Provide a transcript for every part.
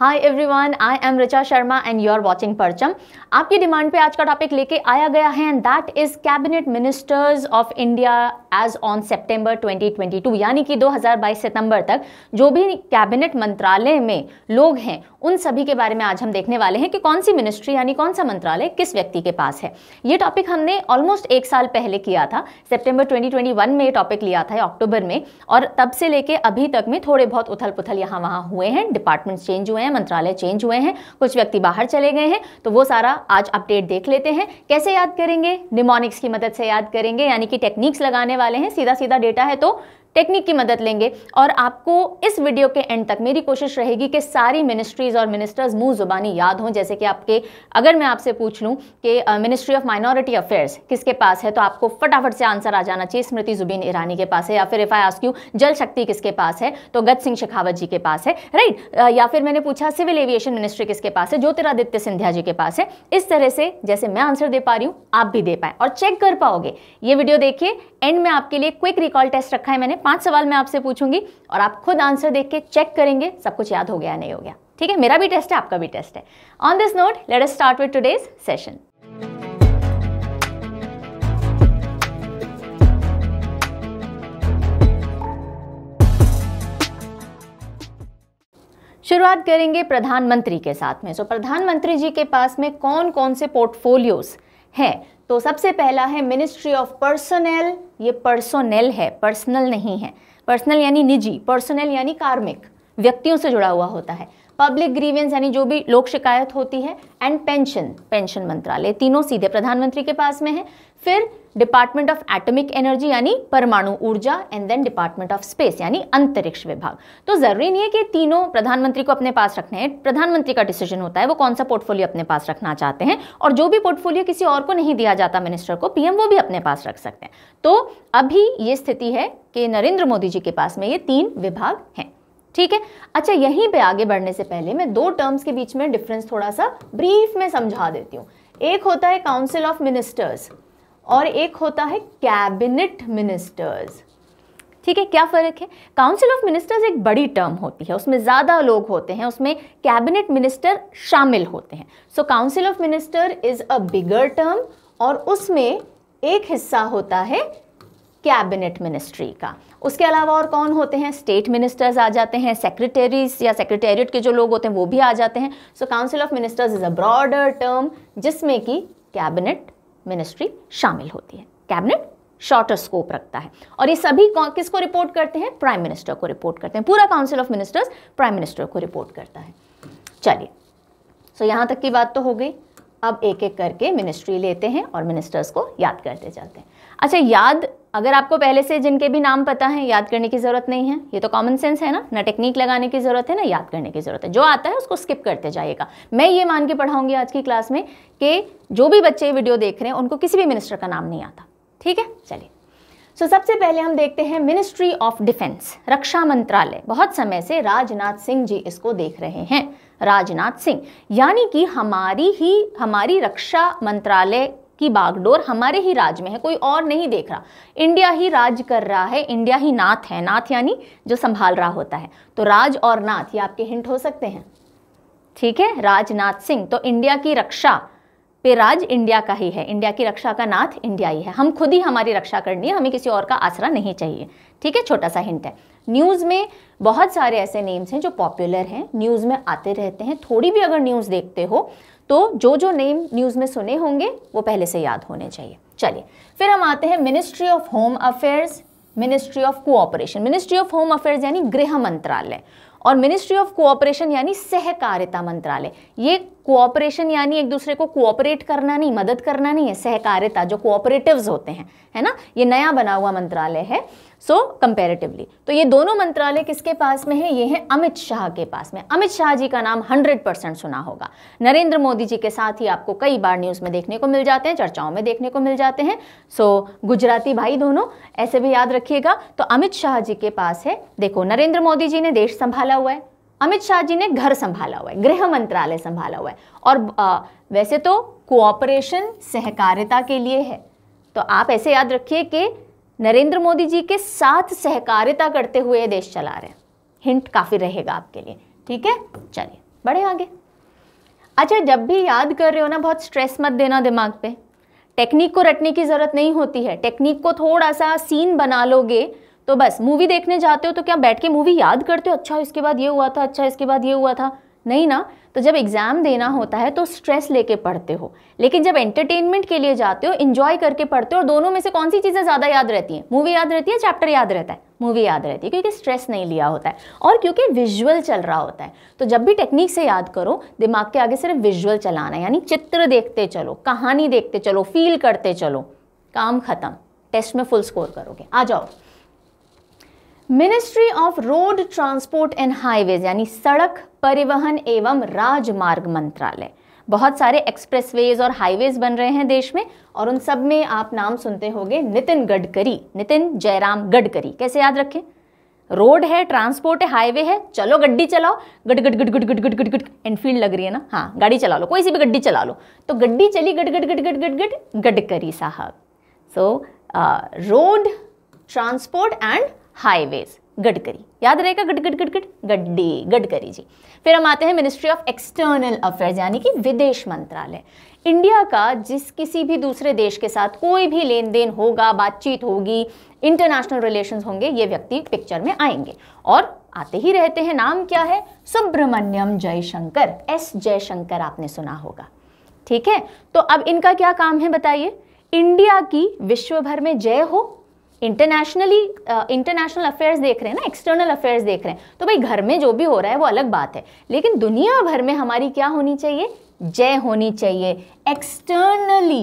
Hi everyone I am Richa Sharma and you are watching Parcham आपकी demand पे आज का टॉपिक लेके आया गया है and that is cabinet ministers of India as on सितंबर 2022 यानी कि 2022 सितंबर तक जो भी कैबिनेट मंत्रालय में लोग हैं उन सभी के बारे में आज हम देखने वाले हैं कि कौन सी मिनिस्ट्री यानी कौन सा मंत्रालय किस व्यक्ति के पास है ये टॉपिक हमने ऑलमोस्ट एक साल पहले किया था ट्वेंटी वन में ये टॉपिक लिया था अक्टूबर में और तब से लेके अभी तक में थोड़े बहुत उथल पुथल यहाँ वहाँ हुए हैं डिपार्टमेंट्स चेंज हुए हैं मंत्रालय चेंज हुए हैं कुछ व्यक्ति बाहर चले गए हैं तो वो सारा आज अपडेट देख लेते हैं कैसे याद करेंगे निमोनिक्स की मदद से याद करेंगे यानी कि टेक्निक्स लगाने वाले हैं सीधा सीधा डेटा है तो टेक्निक की मदद लेंगे और आपको इस वीडियो के एंड तक मेरी कोशिश रहेगी कि सारी मिनिस्ट्रीज़ और मिनिस्टर्स मुंह ज़ुबानी याद हों जैसे कि आपके अगर मैं आपसे पूछ लूँ कि मिनिस्ट्री ऑफ माइनॉरिटी अफेयर्स किसके पास है तो आपको फटाफट से आंसर आ जाना चाहिए स्मृति जुबीन ईरानी के पास है या फिर इफ़ आई आस्क यू जल शक्ति किसके पास है तो गत सिंह शेखावत जी के पास है राइट या फिर मैंने पूछा सिविल एविएशन मिनिस्ट्री किसके पास है ज्योतिरादित्य सिंधिया जी के पास है इस तरह से जैसे मैं आंसर दे पा रही हूँ आप भी दे पाए और चेक कर पाओगे ये वीडियो देखिए एंड में आपके लिए क्विक रिकॉल टेस्ट रखा है मैंने पांच सवाल मैं आपसे पूछूंगी और आप खुद आंसर देख के चेक करेंगे सब कुछ याद हो गया नहीं हो गया ठीक है मेरा भी टेस्ट है आपका भी टेस्ट है on this note let's start with today's session शुरुआत करेंगे प्रधानमंत्री के साथ में सो so, प्रधानमंत्री जी के पास में कौन कौन से पोर्टफोलियोज हैं तो सबसे पहला है मिनिस्ट्री ऑफ पर्सनल ये पर्सोनल है पर्सनल नहीं है पर्सनल यानी निजी पर्सनल यानी कार्मिक व्यक्तियों से जुड़ा हुआ होता है पब्लिक ग्रीवियंस यानी जो भी लोक शिकायत होती है एंड पेंशन पेंशन मंत्रालय तीनों सीधे प्रधानमंत्री के पास में है फिर डिपार्टमेंट ऑफ एटॉमिक एनर्जी यानी परमाणु ऊर्जा and then department of space यानी अंतरिक्ष विभाग तो जरूरी नहीं है कि तीनों प्रधानमंत्री को अपने पास रखने हैं प्रधानमंत्री का डिसीजन होता है वो कौन सा पोर्टफोलियो अपने पास रखना चाहते हैं और जो भी पोर्टफोलियो किसी और को नहीं दिया जाता मिनिस्टर को पीएम वो भी अपने पास रख सकते हैं तो अभी ये स्थिति है कि नरेंद्र मोदी जी के पास में ये तीन विभाग हैं ठीक है अच्छा यहीं पे आगे बढ़ने से पहले मैं दो टर्म्स के बीच में डिफरेंस थोड़ा सा ब्रीफ में समझा देती हूँ एक होता है काउंसिल ऑफ मिनिस्टर्स और एक होता है कैबिनेट मिनिस्टर्स ठीक है क्या फ़र्क है काउंसिल ऑफ मिनिस्टर्स एक बड़ी टर्म होती है उसमें ज़्यादा लोग होते हैं उसमें कैबिनेट मिनिस्टर शामिल होते हैं so council of minister is a bigger term और उसमें एक हिस्सा होता है कैबिनेट मिनिस्ट्री का उसके अलावा और कौन होते हैं स्टेट मिनिस्टर्स आ जाते हैं सेक्रेटरीज या सेक्रेटेरिएट के जो लोग होते हैं वो भी आ जाते हैं so council of ministers is a broader term जिसमें कि कैबिनेट मिनिस्ट्री शामिल होती है कैबिनेट शॉर्टर स्कोप रखता है और ये सभी किसको रिपोर्ट करते हैं प्राइम मिनिस्टर को रिपोर्ट करते हैं पूरा council of ministers prime minister को रिपोर्ट करता है चलिए सो so, यहाँ तक की बात तो हो गई अब एक एक करके मिनिस्ट्री लेते हैं और मिनिस्टर्स को याद करते जाते हैं अच्छा याद अगर आपको पहले से जिनके भी नाम पता है याद करने की ज़रूरत नहीं है ये तो कॉमन सेंस है ना ना टेक्निक लगाने की ज़रूरत है ना याद करने की ज़रूरत है जो आता है उसको स्किप करते जाइएगा मैं ये मान के पढ़ाऊंगी आज की क्लास में कि जो भी बच्चे वीडियो देख रहे हैं उनको किसी भी मिनिस्टर का नाम नहीं आता ठीक है चलिए सो so, सबसे पहले हम देखते हैं मिनिस्ट्री ऑफ डिफेंस रक्षा मंत्रालय बहुत समय से राजनाथ सिंह जी इसको देख रहे हैं राजनाथ सिंह यानी कि हमारी ही हमारी रक्षा मंत्रालय की बागडोर हमारे ही राज्य में है कोई और नहीं देख रहा इंडिया ही राज कर रहा है इंडिया ही नाथ है नाथ यानी जो संभाल रहा होता है तो राज और नाथ ये आपके हिंट हो सकते हैं ठीक है राजनाथ सिंह तो इंडिया की रक्षा पे राज इंडिया का ही है इंडिया की रक्षा का नाथ इंडिया ही है हम खुद ही हमारी रक्षा करनी है हमें किसी और का आसरा नहीं चाहिए ठीक है छोटा सा हिंट है न्यूज़ में बहुत सारे ऐसे नेम्स हैं जो पॉपुलर हैं न्यूज़ में आते रहते हैं थोड़ी भी अगर न्यूज़ देखते हो तो जो जो नेम न्यूज़ में सुने होंगे वो पहले से याद होने चाहिए चलिए फिर हम आते हैं ministry of home affairs ministry of cooperation ministry of home affairs यानी गृह मंत्रालय और मिनिस्ट्री ऑफ कोऑपरेशन यानी सहकारिता मंत्रालय ये कोऑपरेशन यानी एक दूसरे को कोऑपरेट करना नहीं मदद करना नहीं है सहकारिता जो कोऑपरेटिव्स होते हैं है ना ये नया बना हुआ मंत्रालय है सो so, कंपेरेटिवली तो ये दोनों मंत्रालय किसके पास में है ये है अमित शाह के पास में अमित शाह जी का नाम 100 परसेंट सुना होगा नरेंद्र मोदी जी के साथ ही आपको कई बार न्यूज़ में देखने को मिल जाते हैं चर्चाओं में देखने को मिल जाते हैं सो so, गुजराती भाई दोनों ऐसे भी याद रखिएगा तो अमित शाह जी के पास है देखो नरेंद्र मोदी जी ने देश संभाला हुआ है अमित शाह जी ने घर संभाला हुआ है गृह मंत्रालय संभाला हुआ है और आ, वैसे तो कोऑपरेशन सहकारिता के लिए है तो आप ऐसे याद रखिए कि नरेंद्र मोदी जी के साथ सहकारिता करते हुए देश चला रहे हैं हिंट काफ़ी रहेगा आपके लिए ठीक है चलिए बढ़े आगे अच्छा जब भी याद कर रहे हो ना बहुत स्ट्रेस मत देना दिमाग पे टेक्निक को रटने की ज़रूरत नहीं होती है टेक्निक को थोड़ा सा सीन बना लोगे तो बस मूवी देखने जाते हो तो क्या बैठ के मूवी याद करते हो अच्छा इसके बाद ये हुआ था अच्छा इसके बाद ये हुआ था नहीं ना तो जब एग्ज़ाम देना होता है तो स्ट्रेस लेके पढ़ते हो लेकिन जब एंटरटेनमेंट के लिए जाते हो इन्जॉय करके पढ़ते हो और दोनों में से कौन सी चीज़ें ज़्यादा याद रहती हैं मूवी याद रहती है चैप्टर याद रहता है मूवी याद रहती है क्योंकि स्ट्रेस नहीं लिया होता है और क्योंकि विजुअल चल रहा होता है तो जब भी टेक्निक से याद करो दिमाग के आगे सिर्फ विजुअल चलाना है यानी चित्र देखते चलो कहानी देखते चलो फील करते चलो काम खत्म टेस्ट में फुल स्कोर करोगे आ जाओ ministry of road transport and highways यानी सड़क परिवहन एवं राजमार्ग मंत्रालय बहुत सारे एक्सप्रेसवेज और हाईवेज बन रहे हैं देश में और उन सब में आप नाम सुनते होंगे नितिन गडकरी नितिन जयराम गडकरी कैसे याद रखें रोड है ट्रांसपोर्ट है हाईवे है चलो गड्डी चलाओ गड गड गड गड गड गड गड एनफील्ड लग रही है ना हाँ गाड़ी चला लो कोई सी भी गड्डी चला लो तो गड्डी चली गट गट गड गट गड गड गडकरी साहब so road transport and highways Gadkari याद रहेगा गड गड गड गड गड्डी गडकरी जी फिर हम आते हैं मिनिस्ट्री ऑफ एक्सटर्नल अफेयर्स यानी कि विदेश मंत्रालय इंडिया का जिस किसी भी दूसरे देश के साथ कोई भी लेन देन होगा बातचीत होगी इंटरनेशनल रिलेशंस होंगे ये व्यक्ति पिक्चर में आएंगे और आते ही रहते हैं नाम क्या है सुब्रमण्यम जयशंकर एस जयशंकर आपने सुना होगा ठीक है तो अब इनका क्या काम है बताइए इंडिया की विश्व भर में जय हो इंटरनेशनली इंटरनेशनल अफेयर्स देख रहे हैं ना एक्सटर्नल अफेयर्स देख रहे हैं तो भाई घर में जो भी हो रहा है वो अलग बात है लेकिन दुनिया भर में हमारी क्या होनी चाहिए जय होनी चाहिए एक्सटर्नली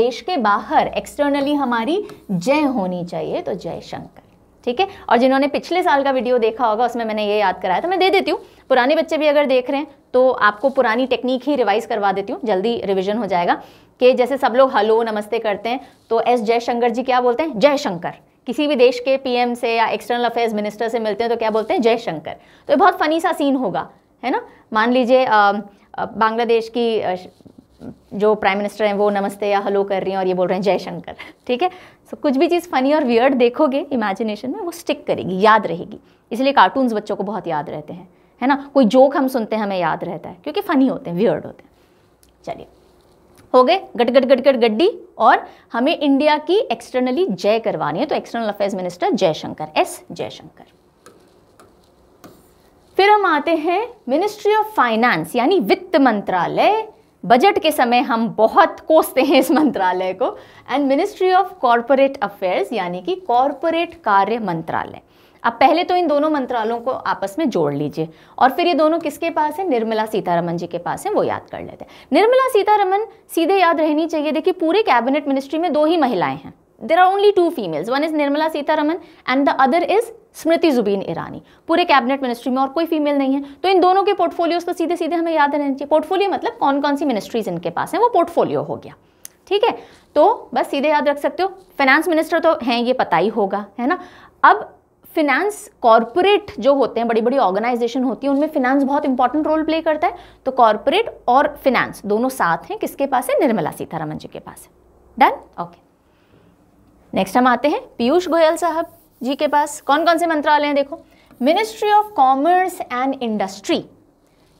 देश के बाहर एक्सटर्नली हमारी जय होनी चाहिए तो जय शंकर ठीक है और जिन्होंने पिछले साल का वीडियो देखा होगा उसमें मैंने ये याद कराया तो मैं दे देती हूँ पुराने बच्चे भी अगर देख रहे हैं तो आपको पुरानी टेक्निक ही रिवाइज करवा देती हूँ जल्दी रिविजन हो जाएगा कि जैसे सब लोग हलो नमस्ते करते हैं तो एस जयशंकर जी क्या बोलते हैं जयशंकर किसी भी देश के पीएम से या एक्सटर्नल अफेयर्स मिनिस्टर से मिलते हैं तो क्या बोलते हैं जयशंकर तो ये बहुत फ़नी सा सीन होगा है ना मान लीजिए बांग्लादेश की जो प्राइम मिनिस्टर हैं वो नमस्ते या हेलो कर रही हैं और ये बोल रहे हैं जयशंकर ठीक है सो so, कुछ भी चीज़ फ़नी और वियर्ड देखोगे इमेजिनेशन में वो स्टिक करेगी याद रहेगी इसलिए कार्टून्स बच्चों को बहुत याद रहते हैं है ना कोई जोक हम सुनते हैं हमें याद रहता है क्योंकि फ़नी होते हैं वियर्ड होते हैं चलिए हो गए गट गट गट गट गड्डी और हमें इंडिया की एक्सटर्नली जय करवानी है तो external affairs minister Jaishankar S Jaishankar फिर हम आते हैं मिनिस्ट्री ऑफ फाइनेंस यानी वित्त मंत्रालय बजट के समय हम बहुत कोसते हैं इस मंत्रालय को and ministry of corporate affairs यानी कि कॉरपोरेट कार्य मंत्रालय अब पहले तो इन दोनों मंत्रालयों को आपस में जोड़ लीजिए और फिर ये दोनों किसके पास है निर्मला सीतारमन जी के पास है वो याद कर लेते हैं निर्मला सीतारमन सीधे याद रहनी चाहिए देखिए पूरे कैबिनेट मिनिस्ट्री में दो ही महिलाएं हैं there are only two females one is Nirmala Sitharaman and the other is Smriti Zubin Irani पूरे कैबिनेट मिनिस्ट्री में और कोई फीमेल नहीं है तो इन दोनों के पोर्टफोलियोज को सीधे सीधे हमें याद रहना चाहिए पोर्टफोलियो मतलब कौन कौन सी मिनिस्ट्रीज इनके पास है वो पोर्टफोलियो हो गया ठीक है तो बस सीधे याद रख सकते हो फाइनेंस मिनिस्टर तो हैं ये पता ही होगा है ना अब फिनेंस कॉरपोरेट जो होते हैं बड़ी बड़ी ऑर्गेनाइजेशन होती है उनमें फिनेंस बहुत इंपॉर्टेंट रोल प्ले करता है तो कॉरपोरेट और फिनेंस दोनों साथ हैं किसके पास है निर्मला सीतारमन जी के पास है डन ओके नेक्स्ट हम आते हैं पीयूष गोयल साहब जी के पास कौन कौन से मंत्रालय हैं देखो ministry of commerce and industry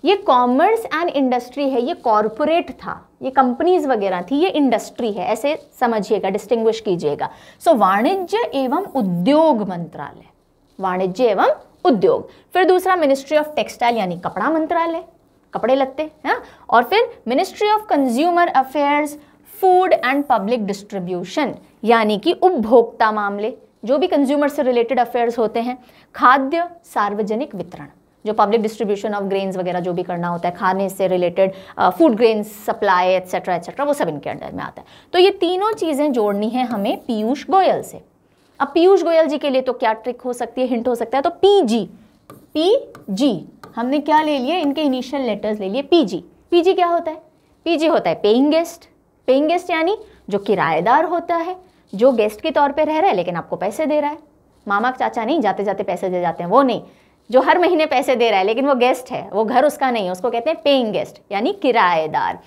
ये कॉमर्स एंड इंडस्ट्री है ये कॉरपोरेट था ये कंपनीज वगैरह थी ये इंडस्ट्री है ऐसे समझिएगा डिस्टिंग्विश कीजिएगा सो so, वाणिज्य एवं उद्योग मंत्रालय वाणिज्य एवं उद्योग फिर दूसरा मिनिस्ट्री ऑफ टेक्सटाइल यानी कपड़ा मंत्रालय कपड़े लगते हैं हाँ? और फिर ministry of consumer affairs food and public distribution यानी कि उपभोक्ता मामले जो भी कंज्यूमर से रिलेटेड अफेयर्स होते हैं खाद्य सार्वजनिक वितरण जो पब्लिक डिस्ट्रीब्यूशन ऑफ ग्रेन्स वगैरह जो भी करना होता है खाने से related food grains supply etcetera etcetera वो सब इनके अंडर में आता है तो ये तीनों चीज़ें जोड़नी है हमें पीयूष गोयल से अब पीयूष गोयल जी के लिए तो क्या ट्रिक हो सकती है हिंट हो सकता है तो पी जी पी जी हमने क्या ले लिए इनके इनिशियल लेटर्स ले लिए पी जी पी जी क्या होता है पी जी होता है पेइंग गेस्ट पेइंग गेस्ट यानी जो किराएदार होता है जो गेस्ट के तौर पे रह रहा है लेकिन आपको पैसे दे रहा है मामा चाचा नहीं जाते जाते पैसे दे जाते हैं वो नहीं जो हर महीने पैसे दे रहा है लेकिन वो गेस्ट है वो घर उसका नहीं है उसको कहते हैं पेइंग गेस्ट यानी किराएदार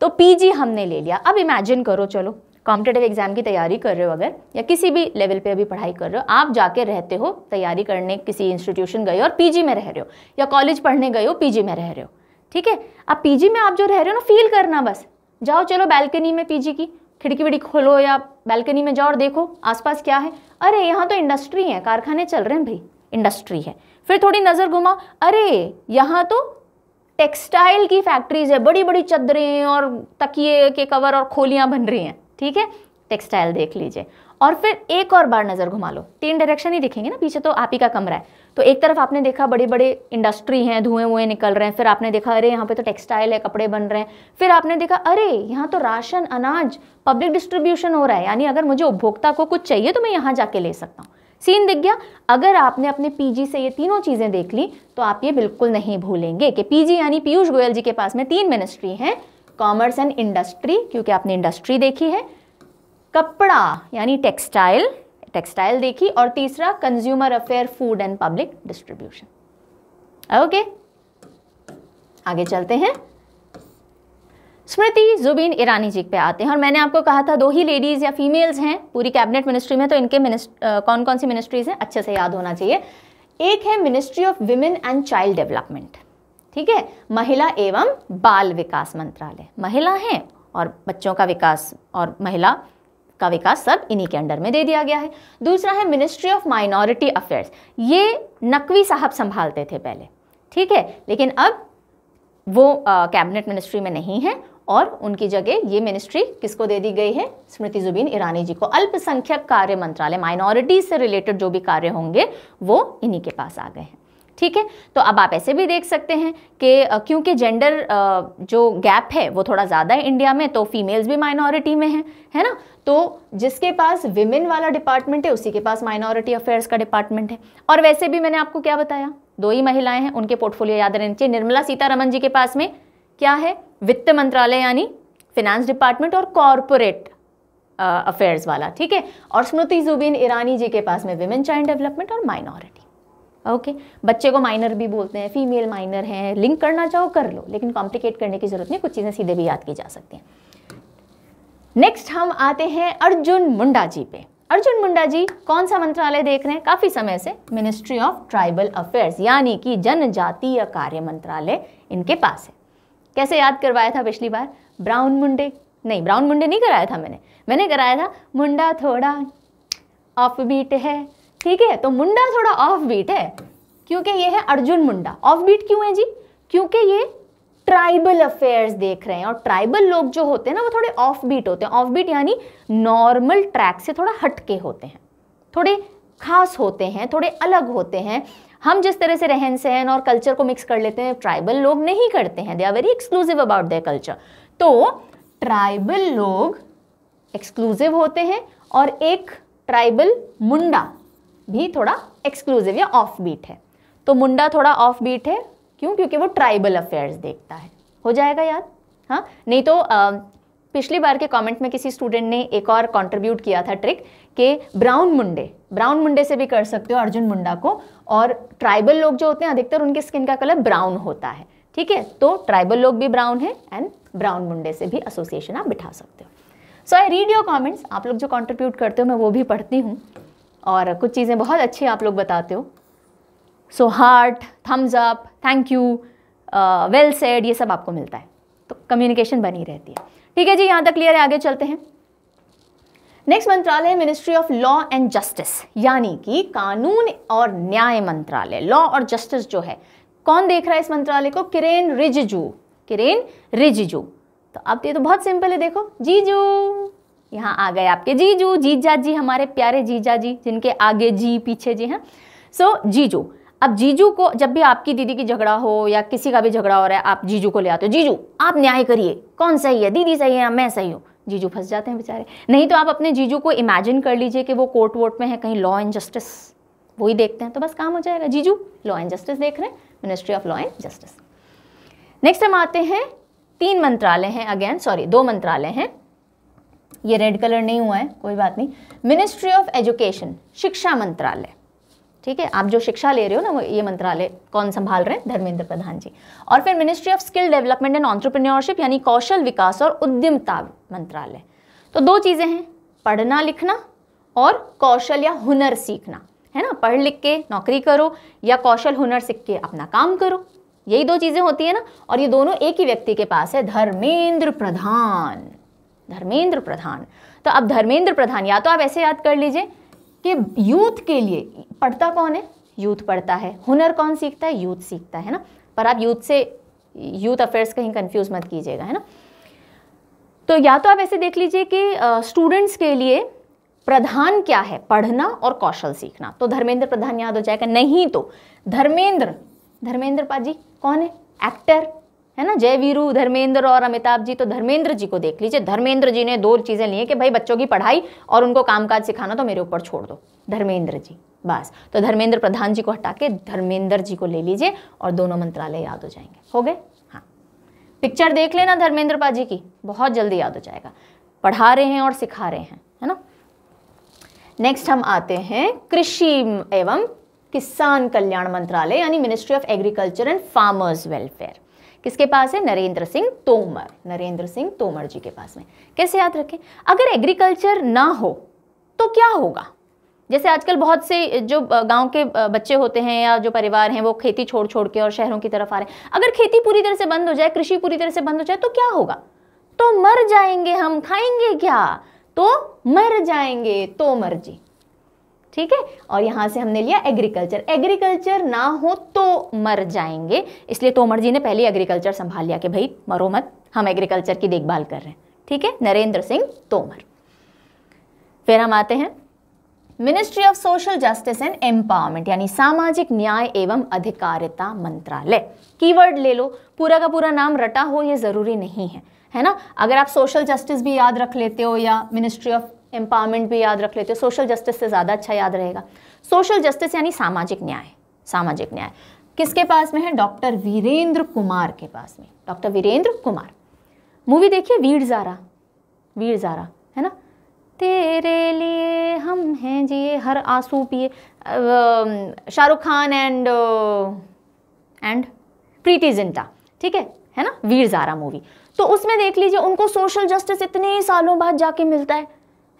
तो पीजी हमने ले लिया अब इमेजिन करो चलो कॉम्पिटेटिव एग्जाम की तैयारी कर रहे हो अगर या किसी भी लेवल पे अभी पढ़ाई कर रहे हो आप जाके रहते हो तैयारी करने किसी इंस्टीट्यूशन गए हो और पीजी में रह रहे हो या कॉलेज पढ़ने गए हो पीजी में रह रहे हो ठीक है अब पीजी में आप जो रह रहे हो ना फील करना बस जाओ चलो बैल्कनी में पीजी की खिड़की विड़ी खोलो या बैल्कनी में जाओ और देखो आसपास क्या है अरे यहाँ तो इंडस्ट्री है कारखाने चल रहे हैं भाई इंडस्ट्री है फिर थोड़ी नज़र घुमा अरे यहाँ तो टेक्सटाइल की फैक्ट्रीज है बड़ी बड़ी चदरें और तकिए के कवर और खोलियाँ बन रही हैं ठीक है टेक्सटाइल देख लीजिए और फिर एक और बार नज़र घुमा लो तीन डायरेक्शन ही दिखेंगे ना पीछे तो आप ही का कमरा है तो एक तरफ आपने देखा बड़े बड़े इंडस्ट्री हैं धुएं हुए निकल रहे हैं फिर आपने देखा अरे यहाँ पे तो टेक्सटाइल है कपड़े बन रहे हैं फिर आपने देखा अरे यहाँ तो राशन अनाज पब्लिक डिस्ट्रीब्यूशन हो रहा है यानी अगर मुझे उपभोक्ता को कुछ चाहिए तो मैं यहाँ जाके ले सकता हूँ सीन दिख गया अगर आपने अपने पीजी से ये तीनों चीज़ें देख ली तो आप ये बिल्कुल नहीं भूलेंगे कि पीजी यानी पीयूष गोयल जी के पास में तीन मिनिस्ट्री हैं कॉमर्स एंड इंडस्ट्री क्योंकि आपने इंडस्ट्री देखी है कपड़ा यानी टेक्सटाइल टेक्सटाइल देखी और तीसरा consumer affair food and public distribution okay आगे चलते हैं स्मृति जुबीन ईरानी जी पे आते हैं और मैंने आपको कहा था दो ही लेडीज़ या फीमेल्स हैं पूरी कैबिनेट मिनिस्ट्री में तो इनके मिनिस्ट्र कौन कौन सी मिनिस्ट्रीज हैं अच्छे से याद होना चाहिए एक है ministry of women and child development ठीक है महिला एवं बाल विकास मंत्रालय महिला हैं और बच्चों का विकास और महिला का विकास सब इन्हीं के अंडर में दे दिया गया है दूसरा है मिनिस्ट्री ऑफ माइनॉरिटी अफेयर्स ये नकवी साहब संभालते थे पहले ठीक है लेकिन अब वो कैबिनेट मिनिस्ट्री में नहीं है और उनकी जगह ये मिनिस्ट्री किसको दे दी गई है स्मृति जुबीन ईरानी जी को अल्पसंख्यक कार्य मंत्रालय माइनॉरिटी से रिलेटेड जो भी कार्य होंगे वो इन्हीं के पास आ गए हैं ठीक है तो अब आप ऐसे भी देख सकते हैं कि क्योंकि जेंडर जो गैप है वो थोड़ा ज़्यादा है इंडिया में तो फीमेल्स भी माइनॉरिटी में हैं है ना तो जिसके पास विमेन वाला डिपार्टमेंट है उसी के पास माइनॉरिटी अफेयर्स का डिपार्टमेंट है और वैसे भी मैंने आपको क्या बताया दो ही महिलाएं हैं उनके पोर्टफोलियो याद रहने चाहिए निर्मला सीतारमन जी के पास में क्या है वित्त मंत्रालय यानी फिनेंस डिपार्टमेंट और कॉरपोरेट अफेयर्स वाला ठीक है और स्मृति जुबीन ईरानी जी के पास में विमेन चाइल्ड डेवलपमेंट और माइनॉरिटी ओके okay. बच्चे को माइनर भी बोलते हैं फीमेल माइनर हैं लिंक करना चाहो कर लो लेकिन कॉम्प्लिकेट करने की ज़रूरत नहीं कुछ चीज़ें सीधे भी याद की जा सकती हैं नेक्स्ट हम आते हैं अर्जुन मुंडा जी पे अर्जुन मुंडा जी कौन सा मंत्रालय देख रहे हैं काफ़ी समय से मिनिस्ट्री ऑफ ट्राइबल अफेयर्स यानी कि जनजातीय कार्य मंत्रालय इनके पास है कैसे याद करवाया था पिछली बार ब्राउन मुंडे नहीं ब्राउन मुंडे नहीं कराया था मैंने मैंने कराया था मुंडा थोड़ा ऑफ बीट है ठीक है तो मुंडा थोड़ा ऑफ बीट है क्योंकि ये है अर्जुन मुंडा ऑफ बीट क्यों है जी क्योंकि ये ट्राइबल अफेयर्स देख रहे हैं और ट्राइबल लोग जो होते हैं ना वो थोड़े ऑफ बीट होते हैं ऑफ बीट यानी नॉर्मल ट्रैक से थोड़ा हटके होते हैं थोड़े खास होते हैं थोड़े अलग होते हैं हम जिस तरह से रहन सहन और कल्चर को मिक्स कर लेते हैं ट्राइबल लोग नहीं करते हैं they are very exclusive about their culture तो ट्राइबल लोग एक्सक्लूसिव होते हैं और एक ट्राइबल मुंडा भी थोड़ा एक्सक्लूसिव या ऑफ बीट है तो मुंडा थोड़ा ऑफ बीट है क्यों क्योंकि वो ट्राइबल अफेयर्स देखता है हो जाएगा याद हाँ नहीं तो आ, पिछली बार के कमेंट में किसी स्टूडेंट ने एक और कंट्रीब्यूट किया था ट्रिक कि ब्राउन मुंडे ब्राउन मुंडे से भी कर सकते हो अर्जुन मुंडा को और ट्राइबल लोग जो होते हैं अधिकतर उनकी स्किन का कलर ब्राउन होता है ठीक है तो ट्राइबल लोग भी ब्राउन है एंड ब्राउन मुंडे से भी एसोसिएशन आप बिठा सकते हो so I read your comments आप लोग जो कॉन्ट्रीब्यूट करते हो मैं वो भी पढ़ती हूँ और कुछ चीज़ें बहुत अच्छी आप लोग बताते हो so heart thumbs up thank you well said ये सब आपको मिलता है तो कम्युनिकेशन बनी रहती है ठीक है जी यहाँ तक क्लियर है आगे चलते हैं नेक्स्ट मंत्रालय है ministry of law and justice यानी कि कानून और न्याय मंत्रालय लॉ और जस्टिस जो है कौन देख रहा है इस मंत्रालय को किरेन रिजिजू किरेन रिजिजू तो अब तो ये तो बहुत सिंपल है देखो जीजू यहाँ आ गए आपके जीजू जीजा जी हमारे प्यारे जीजा जी जिनके आगे जी पीछे जी हैं सो so, जीजू अब जीजू को जब भी आपकी दीदी की झगड़ा हो या किसी का भी झगड़ा हो रहा है आप जीजू को ले आते हो जीजू आप न्याय करिए कौन सही है दीदी सही है मैं सही हूँ जीजू फंस जाते हैं बेचारे नहीं तो आप अपने जीजू को इमेजिन कर लीजिए कि वो कोर्ट वोट में है कहीं लॉ एंड जस्टिस वही देखते हैं तो बस काम हो जाएगा जीजू लॉ एंड जस्टिस देख रहे हैं ministry of law and justice next हम आते हैं तीन मंत्रालय हैं अगेन सॉरी दो मंत्रालय हैं ये रेड कलर नहीं हुआ है कोई बात नहीं मिनिस्ट्री ऑफ एजुकेशन शिक्षा मंत्रालय ठीक है आप जो शिक्षा ले रहे हो ना वो ये मंत्रालय कौन संभाल रहे हैं धर्मेंद्र प्रधान जी और फिर ministry of skill development and entrepreneurship यानी कौशल विकास और उद्यमता मंत्रालय तो दो चीज़ें हैं पढ़ना लिखना और कौशल या हुनर सीखना है ना पढ़ लिख के नौकरी करो या कौशल हुनर सीख के अपना काम करो यही दो चीज़ें होती है ना और ये दोनों एक ही व्यक्ति के पास है धर्मेंद्र प्रधान धर्मेंद्र प्रधान तो अब धर्मेंद्र प्रधान या तो आप ऐसे याद कर लीजिए कि यूथ के लिए पढ़ता कौन है यूथ पढ़ता है हुनर कौन सीखता है यूथ सीखता है ना पर आप यूथ से यूथ अफेयर्स कहीं कंफ्यूज मत कीजिएगा है ना तो या तो आप ऐसे देख लीजिए कि स्टूडेंट्स के लिए प्रधान क्या है पढ़ना और कौशल सीखना तो धर्मेंद्र प्रधान याद हो जाएगा नहीं तो धर्मेंद्र धर्मेंद्र पाजी कौन है एक्टर है ना जय वीरू धर्मेंद्र और अमिताभ जी तो धर्मेंद्र जी को देख लीजिए धर्मेंद्र जी ने दो चीज़ें ली हैं कि भाई बच्चों की पढ़ाई और उनको कामकाज सिखाना तो मेरे ऊपर छोड़ दो धर्मेंद्र जी बस तो धर्मेंद्र प्रधान जी को हटा के धर्मेंद्र जी को ले लीजिए और दोनों मंत्रालय याद हो जाएंगे हो गए हाँ पिक्चर देख लेना धर्मेंद्र पाजी जी की बहुत जल्दी याद हो जाएगा पढ़ा रहे हैं और सिखा रहे हैं है ना नेक्स्ट हम आते हैं कृषि एवं किसान कल्याण मंत्रालय यानी ministry of agriculture and farmers welfare किसके पास है नरेंद्र सिंह तोमर नरेंद्र सिंह तोमर जी के पास में कैसे याद रखें अगर एग्रीकल्चर ना हो तो क्या होगा जैसे आजकल बहुत से जो गांव के बच्चे होते हैं या जो परिवार हैं वो खेती छोड़ छोड़ के और शहरों की तरफ आ रहे हैं अगर खेती पूरी तरह से बंद हो जाए कृषि पूरी तरह से बंद हो जाए तो क्या होगा तो मर जाएंगे हम खाएंगे क्या तो मर जाएंगे तो मर जी ठीक है और यहाँ से हमने लिया एग्रीकल्चर एग्रीकल्चर ना हो तो मर जाएंगे इसलिए तोमर जी ने पहले एग्रीकल्चर संभाल लिया कि भाई मरो मत हम एग्रीकल्चर की देखभाल कर रहे हैं ठीक है नरेंद्र सिंह तोमर फिर हम आते हैं ministry of social justice and empowerment यानी सामाजिक न्याय एवं अधिकारिता मंत्रालय कीवर्ड ले लो पूरा का पूरा नाम रटा हो ये ज़रूरी नहीं है है ना अगर आप सोशल जस्टिस भी याद रख लेते हो या मिनिस्ट्री ऑफ एम्पावरमेंट भी याद रख लेते हो सोशल जस्टिस से ज़्यादा अच्छा याद रहेगा सोशल जस्टिस यानी सामाजिक न्याय सामाजिक न्याय किसके पास में है डॉक्टर वीरेंद्र कुमार के पास में डॉक्टर वीरेंद्र कुमार मूवी देखिए वीर जारा वीर जारा है ना तेरे लिए हम हैं जी हर आंसू पिए शाहरुख खान एंड एंड प्रीति जिंटा ठीक है है ना वीर जारा मूवी तो उसमें देख लीजिए उनको सोशल जस्टिस इतने सालों बाद जाके मिलता है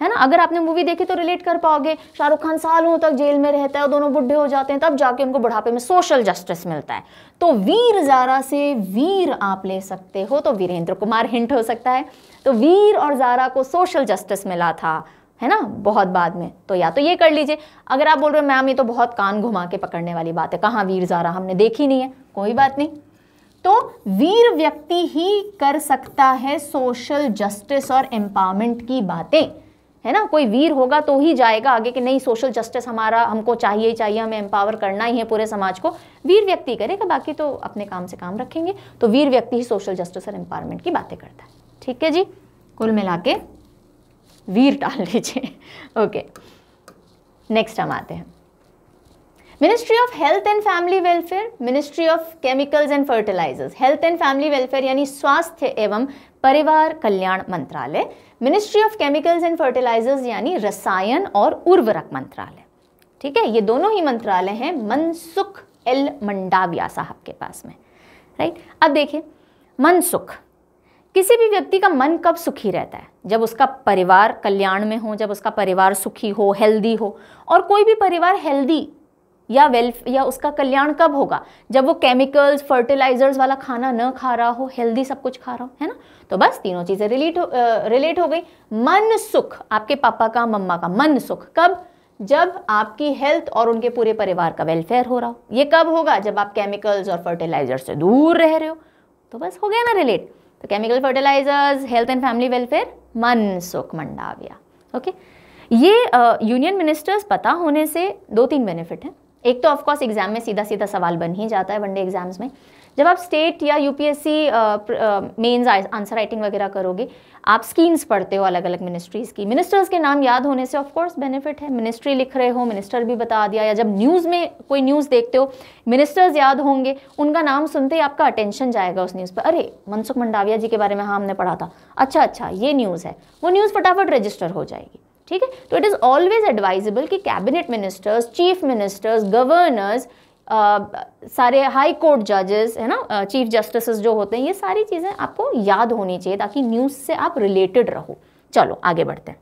है ना अगर आपने मूवी देखी तो रिलेट कर पाओगे शाहरुख खान सालों तक जेल में रहता है और दोनों बुढ़े हो जाते हैं तब जाके उनको बुढ़ापे में सोशल जस्टिस मिलता है तो वीर जारा से वीर आप ले सकते हो तो वीरेंद्र कुमार हिंट हो सकता है तो वीर और जारा को सोशल जस्टिस मिला था है ना बहुत बाद में तो या तो ये कर लीजिए अगर आप बोल रहे हो मैम ये तो बहुत कान घुमा के पकड़ने वाली बात है कहाँ वीर जारा हमने देखी नहीं है कोई बात नहीं तो वीर व्यक्ति ही कर सकता है सोशल जस्टिस और एम्पावरमेंट की बातें है ना कोई वीर होगा तो ही जाएगा आगे कि नहीं सोशल जस्टिस हमारा हमको चाहिए ही चाहिए हमें एम्पावर करना ही है पूरे समाज को वीर व्यक्ति करेगा बाकी तो अपने काम से काम रखेंगे तो वीर व्यक्ति ही सोशल जस्टिस और एम्पावरमेंट की बातें करता है ठीक है जी कुल मिला के वीर डाल लीजिए ओके नेक्स्ट हम आते हैं ministry of health and family welfare ministry of chemicals and fertilizers health and family welfare यानी स्वास्थ्य एवं परिवार कल्याण मंत्रालय ministry of chemicals and fertilizers यानी रसायन और उर्वरक मंत्रालय ठीक है ये दोनों ही मंत्रालय हैं मनसुख एल मंडाविया साहब के पास में राइट अब देखिए मनसुख किसी भी व्यक्ति का मन कब सुखी रहता है जब उसका परिवार कल्याण में हो जब उसका परिवार सुखी हो हेल्दी हो और कोई भी परिवार हेल्दी या वेल्फ या उसका कल्याण कब होगा जब वो केमिकल्स फर्टिलाइजर्स वाला खाना न खा रहा हो हेल्दी सब कुछ खा रहा हो है ना तो बस तीनों चीज़ें रिलेट हो रिलेट हो गई मन सुख आपके पापा का मम्मा का मन सुख कब जब आपकी हेल्थ और उनके पूरे परिवार का वेलफेयर हो रहा हो ये कब होगा जब आप केमिकल्स और फर्टिलाइजर से दूर रह रहे हो तो बस हो गया ना रिलेट तो chemical fertilizers health and family welfare Mansukh Mandaviya okay ये यूनियन मिनिस्टर्स पता होने से दो तीन बेनिफिट हैं एक तो ऑफकोर्स एग्जाम में सीधा सीधा सवाल बन ही जाता है वनडे एग्जाम्स में जब आप स्टेट या यूपीएससी मेंस आंसर राइटिंग वगैरह करोगे आप स्कीम्स पढ़ते हो अलग अलग मिनिस्ट्रीज़ की मिनिस्टर्स के नाम याद होने से ऑफकोर्स बेनिफिट है मिनिस्ट्री लिख रहे हो मिनिस्टर भी बता दिया या जब न्यूज़ में कोई न्यूज़ देखते हो मिनिस्टर्स याद होंगे उनका नाम सुनते ही आपका अटेंशन जाएगा उस न्यूज़ पर अरे मनसुख मंडाविया जी के बारे में हाँ हमने पढ़ा था अच्छा अच्छा ये न्यूज़ है वो न्यूज़ फटाफट रजिस्टर हो जाएगी ठीक है तो इट इज़ ऑलवेज एडवाइजेबल कि cabinet ministers chief ministers governors सारे हाई कोर्ट जजेस है ना चीफ जस्टिस जो होते हैं ये सारी चीज़ें आपको याद होनी चाहिए ताकि न्यूज़ से आप रिलेटेड रहो चलो आगे बढ़ते हैं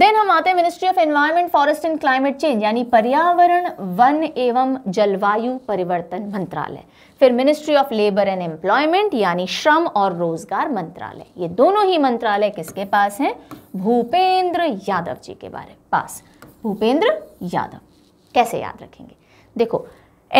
देन हम आते हैं ministry of environment forest and climate change यानी पर्यावरण वन एवं जलवायु परिवर्तन मंत्रालय फिर ministry of labour and employment यानी श्रम और रोजगार मंत्रालय ये दोनों ही मंत्रालय किसके पास हैं भूपेंद्र यादव जी के बारे पास भूपेंद्र यादव कैसे याद रखेंगे देखो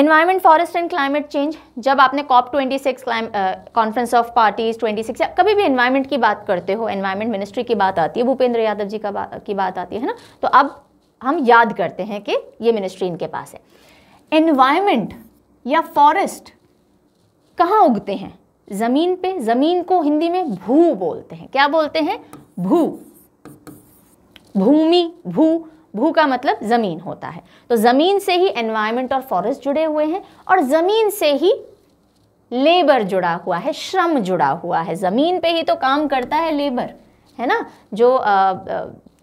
environment forest and climate change जब आपने COP twenty six conference of parties twenty six कभी भी एनवायरमेंट की बात करते हो एनवायरमेंट मिनिस्ट्री की बात आती है भूपेंद्र यादव जी का बा, की बात आती है ना तो अब हम याद करते हैं कि ये मिनिस्ट्री इनके पास है एनवायरमेंट या फॉरेस्ट कहाँ उगते हैं ज़मीन पे ज़मीन को हिंदी में भू बोलते हैं क्या बोलते हैं भू भूमि भू भू का मतलब ज़मीन होता है तो ज़मीन से ही एनवायरमेंट और फॉरेस्ट जुड़े हुए हैं और ज़मीन से ही लेबर जुड़ा हुआ है श्रम जुड़ा हुआ है ज़मीन पे ही तो काम करता है लेबर है ना जो आ,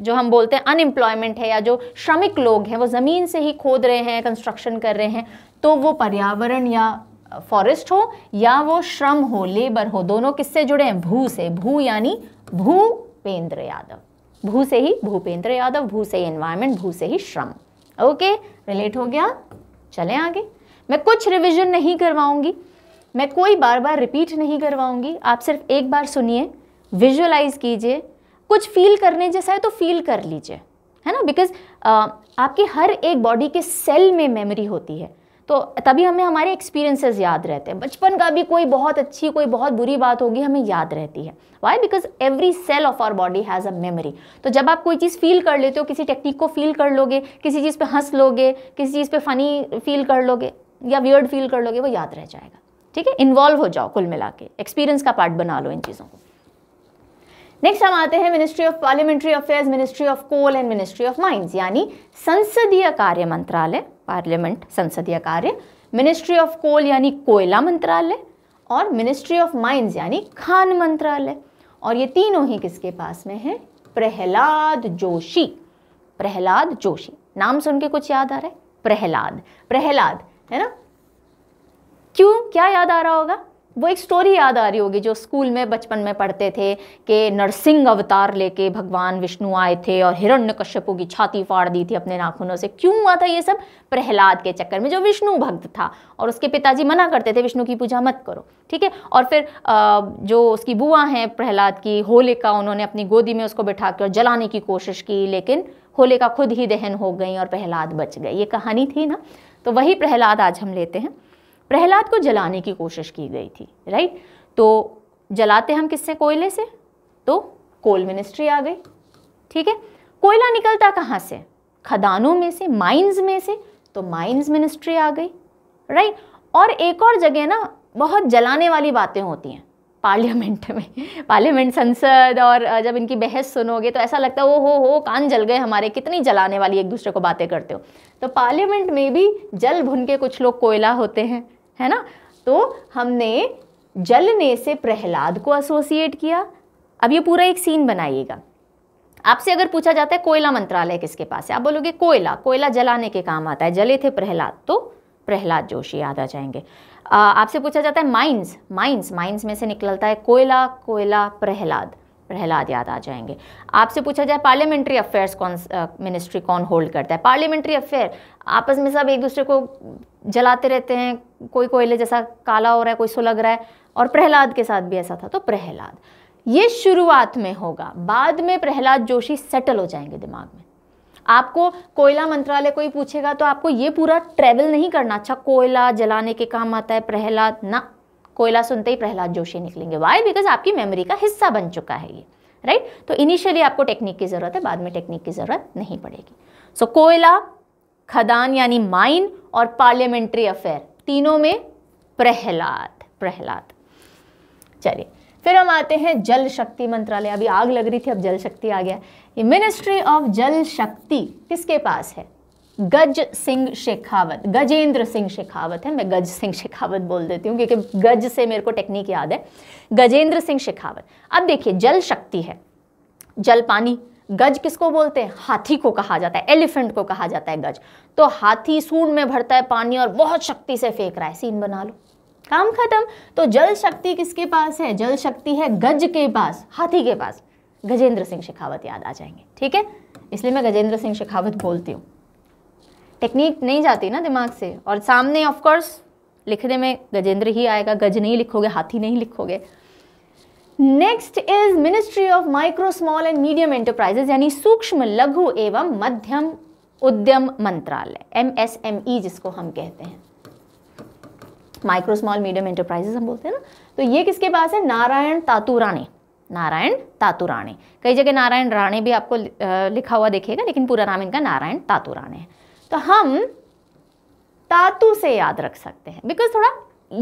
जो हम बोलते हैं अनएम्प्लॉयमेंट है या जो श्रमिक लोग हैं वो ज़मीन से ही खोद रहे हैं कंस्ट्रक्शन कर रहे हैं तो वो पर्यावरण या फॉरेस्ट हो या वो श्रम हो लेबर हो दोनों किससे जुड़े हैं भू से भू यानी भूपेंद्र यादव भू से ही भूपेंद्र यादव भू से ही एनवायरमेंट भू से ही श्रम ओके रिलेट हो गया चले आगे मैं कुछ रिविजन नहीं करवाऊंगी मैं कोई बार बार रिपीट नहीं करवाऊंगी आप सिर्फ एक बार सुनिए विजुअलाइज कीजिए कुछ फील करने जैसा है तो फील कर लीजिए है ना बिकॉज uh, आपकी हर एक बॉडी के सेल में मेमोरी होती है तो तभी हमें हमारे एक्सपीरियंसेस याद रहते हैं बचपन का भी कोई बहुत अच्छी कोई बहुत बुरी बात होगी हमें याद रहती है why because every cell of our body has a memory तो जब आप कोई चीज़ फील कर लेते हो किसी टेक्निक को फील कर लोगे किसी चीज़ पे हंस लोगे किसी चीज़ पे फनी फील कर लोगे या वियर्ड फील कर लोगे वो याद रह जाएगा ठीक है इन्वॉल्व हो जाओ कुल मिला के एक्सपीरियंस का पार्ट बना लो इन चीज़ों को नेक्स्ट हम आते हैं ministry of parliamentary affairs ministry of coal and ministry of mines यानी संसदीय कार्य मंत्रालय पार्लियामेंट संसदीय कार्य मिनिस्ट्री ऑफ कोल यानी कोयला मंत्रालय और मिनिस्ट्री ऑफ माइंस यानी खान मंत्रालय और ये तीनों ही किसके पास में है प्रहलाद जोशी प्रहलाद जोशी नाम सुन के कुछ याद आ रहा है प्रहलाद प्रहलाद है ना क्यों क्या याद आ रहा होगा वो एक स्टोरी याद आ रही होगी जो स्कूल में बचपन में पढ़ते थे कि नरसिंह अवतार लेके भगवान विष्णु आए थे और हिरण्य हिरण्यकश्यपु की छाती फाड़ दी थी अपने नाखूनों से क्यों हुआ था ये सब प्रहलाद के चक्कर में जो विष्णु भक्त था और उसके पिताजी मना करते थे विष्णु की पूजा मत करो ठीक है और फिर जो उसकी बुआ हैं प्रहलाद की होलिका उन्होंने अपनी गोदी में उसको बिठा के और जलाने की कोशिश की लेकिन होलिका खुद ही दहन हो गई और प्रहलाद बच गए ये कहानी थी ना तो वही प्रहलाद आज हम लेते हैं प्रहलाद को जलाने की कोशिश की गई थी राइट तो जलाते हम किससे कोयले से तो कोल मिनिस्ट्री आ गई ठीक है कोयला निकलता कहाँ से खदानों में से माइंस में से तो माइंस मिनिस्ट्री आ गई राइट और एक और जगह ना बहुत जलाने वाली बातें होती हैं पार्लियामेंट में पार्लियामेंट संसद और जब इनकी बहस सुनोगे तो ऐसा लगता है ओ हो हो कान जल गए हमारे कितनी जलाने वाली एक दूसरे को बातें करते हो तो पार्लियामेंट में भी जल भुन के कुछ लोग कोयला होते हैं है ना तो हमने जलने से प्रहलाद को एसोसिएट किया अब ये पूरा एक सीन बनाइएगा आपसे अगर पूछा जाता है कोयला मंत्रालय किसके पास है आप बोलोगे कोयला कोयला जलाने के काम आता है जले थे प्रहलाद तो प्रहलाद जोशी याद आ जाएंगे आपसे पूछा जाता है माइंस माइंस माइंस में से निकलता है कोयला कोयला प्रहलाद प्रहलाद याद आ जाएंगे आपसे पूछा जाए पार्लियामेंट्री अफेयर्स कौन मिनिस्ट्री कौन होल्ड करता है पार्लियामेंट्री अफेयर आपस में सब एक दूसरे को जलाते रहते हैं कोई कोयले जैसा काला हो रहा है कोई सुलग रहा है और प्रहलाद के साथ भी ऐसा था तो प्रहलाद ये शुरुआत में होगा बाद में प्रहलाद जोशी सेटल हो जाएंगे दिमाग में आपको कोयला मंत्रालय कोई पूछेगा तो आपको ये पूरा ट्रेवल नहीं करना अच्छा कोयला जलाने के काम आता है प्रहलाद ना कोयला सुनते ही प्रहलाद जोशी निकलेंगे वाई बिकॉज आपकी मेमोरी का हिस्सा बन चुका है ये राइट right? तो इनिशियली आपको टेक्निक की ज़रूरत है बाद में टेक्निक की ज़रूरत नहीं पड़ेगी सो so, कोयला खदान यानी माइन और पार्लियामेंट्री अफेयर तीनों में प्रहलाद प्रहलाद चलिए फिर हम आते हैं जल शक्ति मंत्रालय अभी आग लग रही थी अब जल शक्ति आ गया मिनिस्ट्री ऑफ जल शक्ति किसके पास है गज सिंह शेखावत गजेंद्र सिंह शेखावत है मैं गज सिंह शेखावत बोल देती हूँ क्योंकि गज से मेरे को टेक्निक याद है गजेंद्र सिंह शेखावत अब देखिए जल शक्ति है जल पानी गज किसको बोलते हैं हाथी को कहा जाता है एलिफेंट को कहा जाता है गज तो हाथी सूंड में भरता है पानी और बहुत शक्ति से फेंक रहा है सीन बना लो काम खत्म तो जल शक्ति किसके पास है जल शक्ति है गज के पास हाथी के पास गजेंद्र सिंह शेखावत याद आ जाएंगे ठीक है इसलिए मैं गजेंद्र सिंह शेखावत बोलती हूँ टेक्निक नहीं जाती ना दिमाग से और सामने ऑफकोर्स लिखने में गजेंद्र ही आएगा गज नहीं लिखोगे हाथी नहीं लिखोगे next is ministry of micro small and medium enterprises यानी सूक्ष्म लघु एवं मध्यम उद्यम मंत्रालय एम एस एम ई जिसको हम कहते हैं माइक्रो स्मॉल मीडियम एंटरप्राइजेस हम बोलते हैं ना तो ये किसके पास है नारायण तातू नारायण तातू कई जगह नारायण राणे भी आपको लिखा हुआ देखेगा लेकिन पूरा नाम इनका नारायण तातू राणे है तो हम तातु से याद रख सकते हैं बिकॉज थोड़ा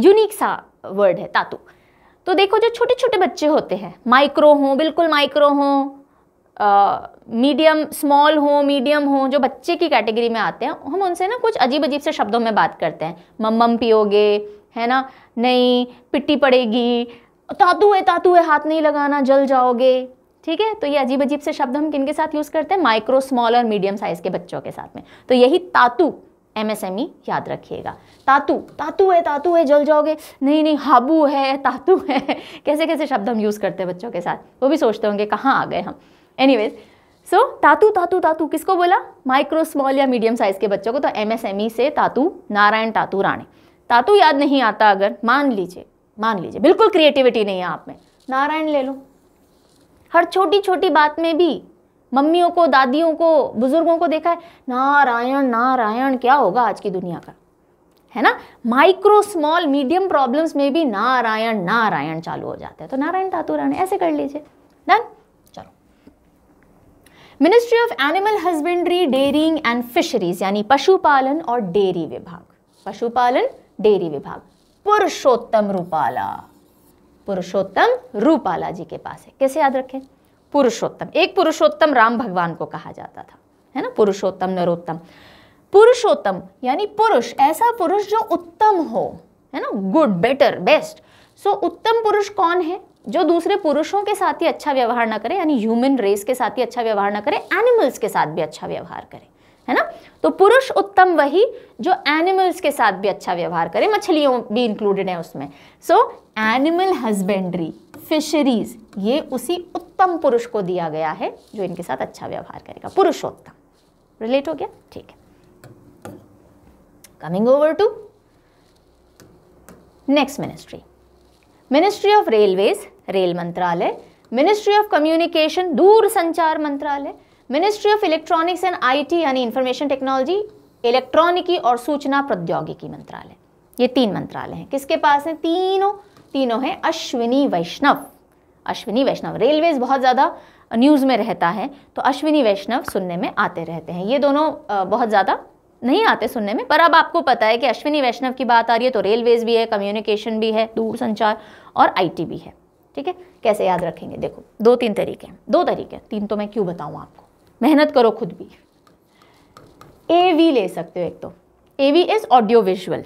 यूनिक सा वर्ड है तातु तो देखो जो छोटे छोटे बच्चे होते हैं माइक्रो हों बिल्कुल माइक्रो हों मीडियम स्मॉल हों मीडियम हों जो बच्चे की कैटेगरी में आते हैं हम उनसे ना कुछ अजीब अजीब से शब्दों में बात करते हैं मम्म पियोगे है ना नहीं पिट्टी पड़ेगी तातू है तातू है हाथ नहीं लगाना जल जाओगे ठीक है तो ये अजीब अजीब से शब्द हम किन के साथ यूज़ करते हैं माइक्रो स्मॉल और मीडियम साइज़ के बच्चों के साथ में तो यही तातु एमएसएमई e याद रखिएगा तातु तातु है तातु है जल जाओगे नहीं नहीं हाबू है तातु है कैसे कैसे शब्द हम यूज़ करते हैं बच्चों के साथ वो भी सोचते होंगे कहाँ आ गए हम एनीवेज सो तातू तातु तातु तातु किसको बोला माइक्रो स्मॉल या मीडियम साइज़ के बच्चों को तो एमएसएमई e से तातु नारायण तातु राणे तातु याद नहीं आता अगर मान लीजिए मान लीजिए बिल्कुल क्रिएटिविटी नहीं है आप में नारायण ले लो हर छोटी छोटी बात में भी मम्मियों को दादियों को बुजुर्गों को देखा है नारायण नारायण क्या होगा आज की दुनिया का है ना माइक्रो स्मॉल मीडियम प्रॉब्लम्स में भी नारायण नारायण चालू हो जाते हैं तो नारायण रायण ऐसे कर लीजिए डन चलो ministry of animal husbandry dairying and fisheries यानी पशुपालन और डेयरी विभाग पशुपालन डेयरी विभाग पुरुषोत्तम रूपाला पुरुषोत्तम रूपाला जी के पास है कैसे याद रखें पुरुषोत्तम एक पुरुषोत्तम राम भगवान को कहा जाता था है ना पुरुषोत्तम नरोत्तम पुरुषोत्तम यानी पुरुष ऐसा पुरुष जो उत्तम हो है ना गुड बेटर बेस्ट सो उत्तम पुरुष कौन है जो दूसरे पुरुषों के साथ ही अच्छा व्यवहार ना करे यानी ह्यूमन रेस के साथ ही अच्छा व्यवहार ना करे एनिमल्स के साथ भी अच्छा व्यवहार करे है ना तो पुरुष उत्तम वही जो एनिमल्स के साथ भी अच्छा व्यवहार करे मछलियों भी इंक्लूडेड है उसमें सो एनिमल हस्बेंड्री फिशरीज ये उसी उत्तम पुरुष को दिया गया है जो इनके साथ अच्छा व्यवहार करेगा पुरुषोत्तम रिलेट हो गया ठीक है coming over to next ministry ministry of railways रेल मंत्रालय मिनिस्ट्री ऑफ कम्युनिकेशन दूर संचार मंत्रालय ministry of electronics and IT यानी इंफॉर्मेशन टेक्नोलॉजी इलेक्ट्रॉनिकी और सूचना प्रौद्योगिकी मंत्रालय ये तीन मंत्रालय हैं किसके पास हैं तीनों तीनों हैं अश्विनी वैष्णव अश्विनी वैष्णव रेलवेज बहुत ज़्यादा न्यूज़ में रहता है तो अश्विनी वैष्णव सुनने में आते रहते हैं ये दोनों बहुत ज़्यादा नहीं आते सुनने में पर अब आपको पता है कि अश्विनी वैष्णव की बात आ रही है तो रेलवेज भी है कम्युनिकेशन भी है दूरसंचार और आईटी भी है ठीक है कैसे याद रखेंगे देखो दो तीन तरीके हैं दो तरीके तीन तो मैं क्यों बताऊँ आपको मेहनत करो खुद भी ए वी ले सकते हो एक तो A V is audio visual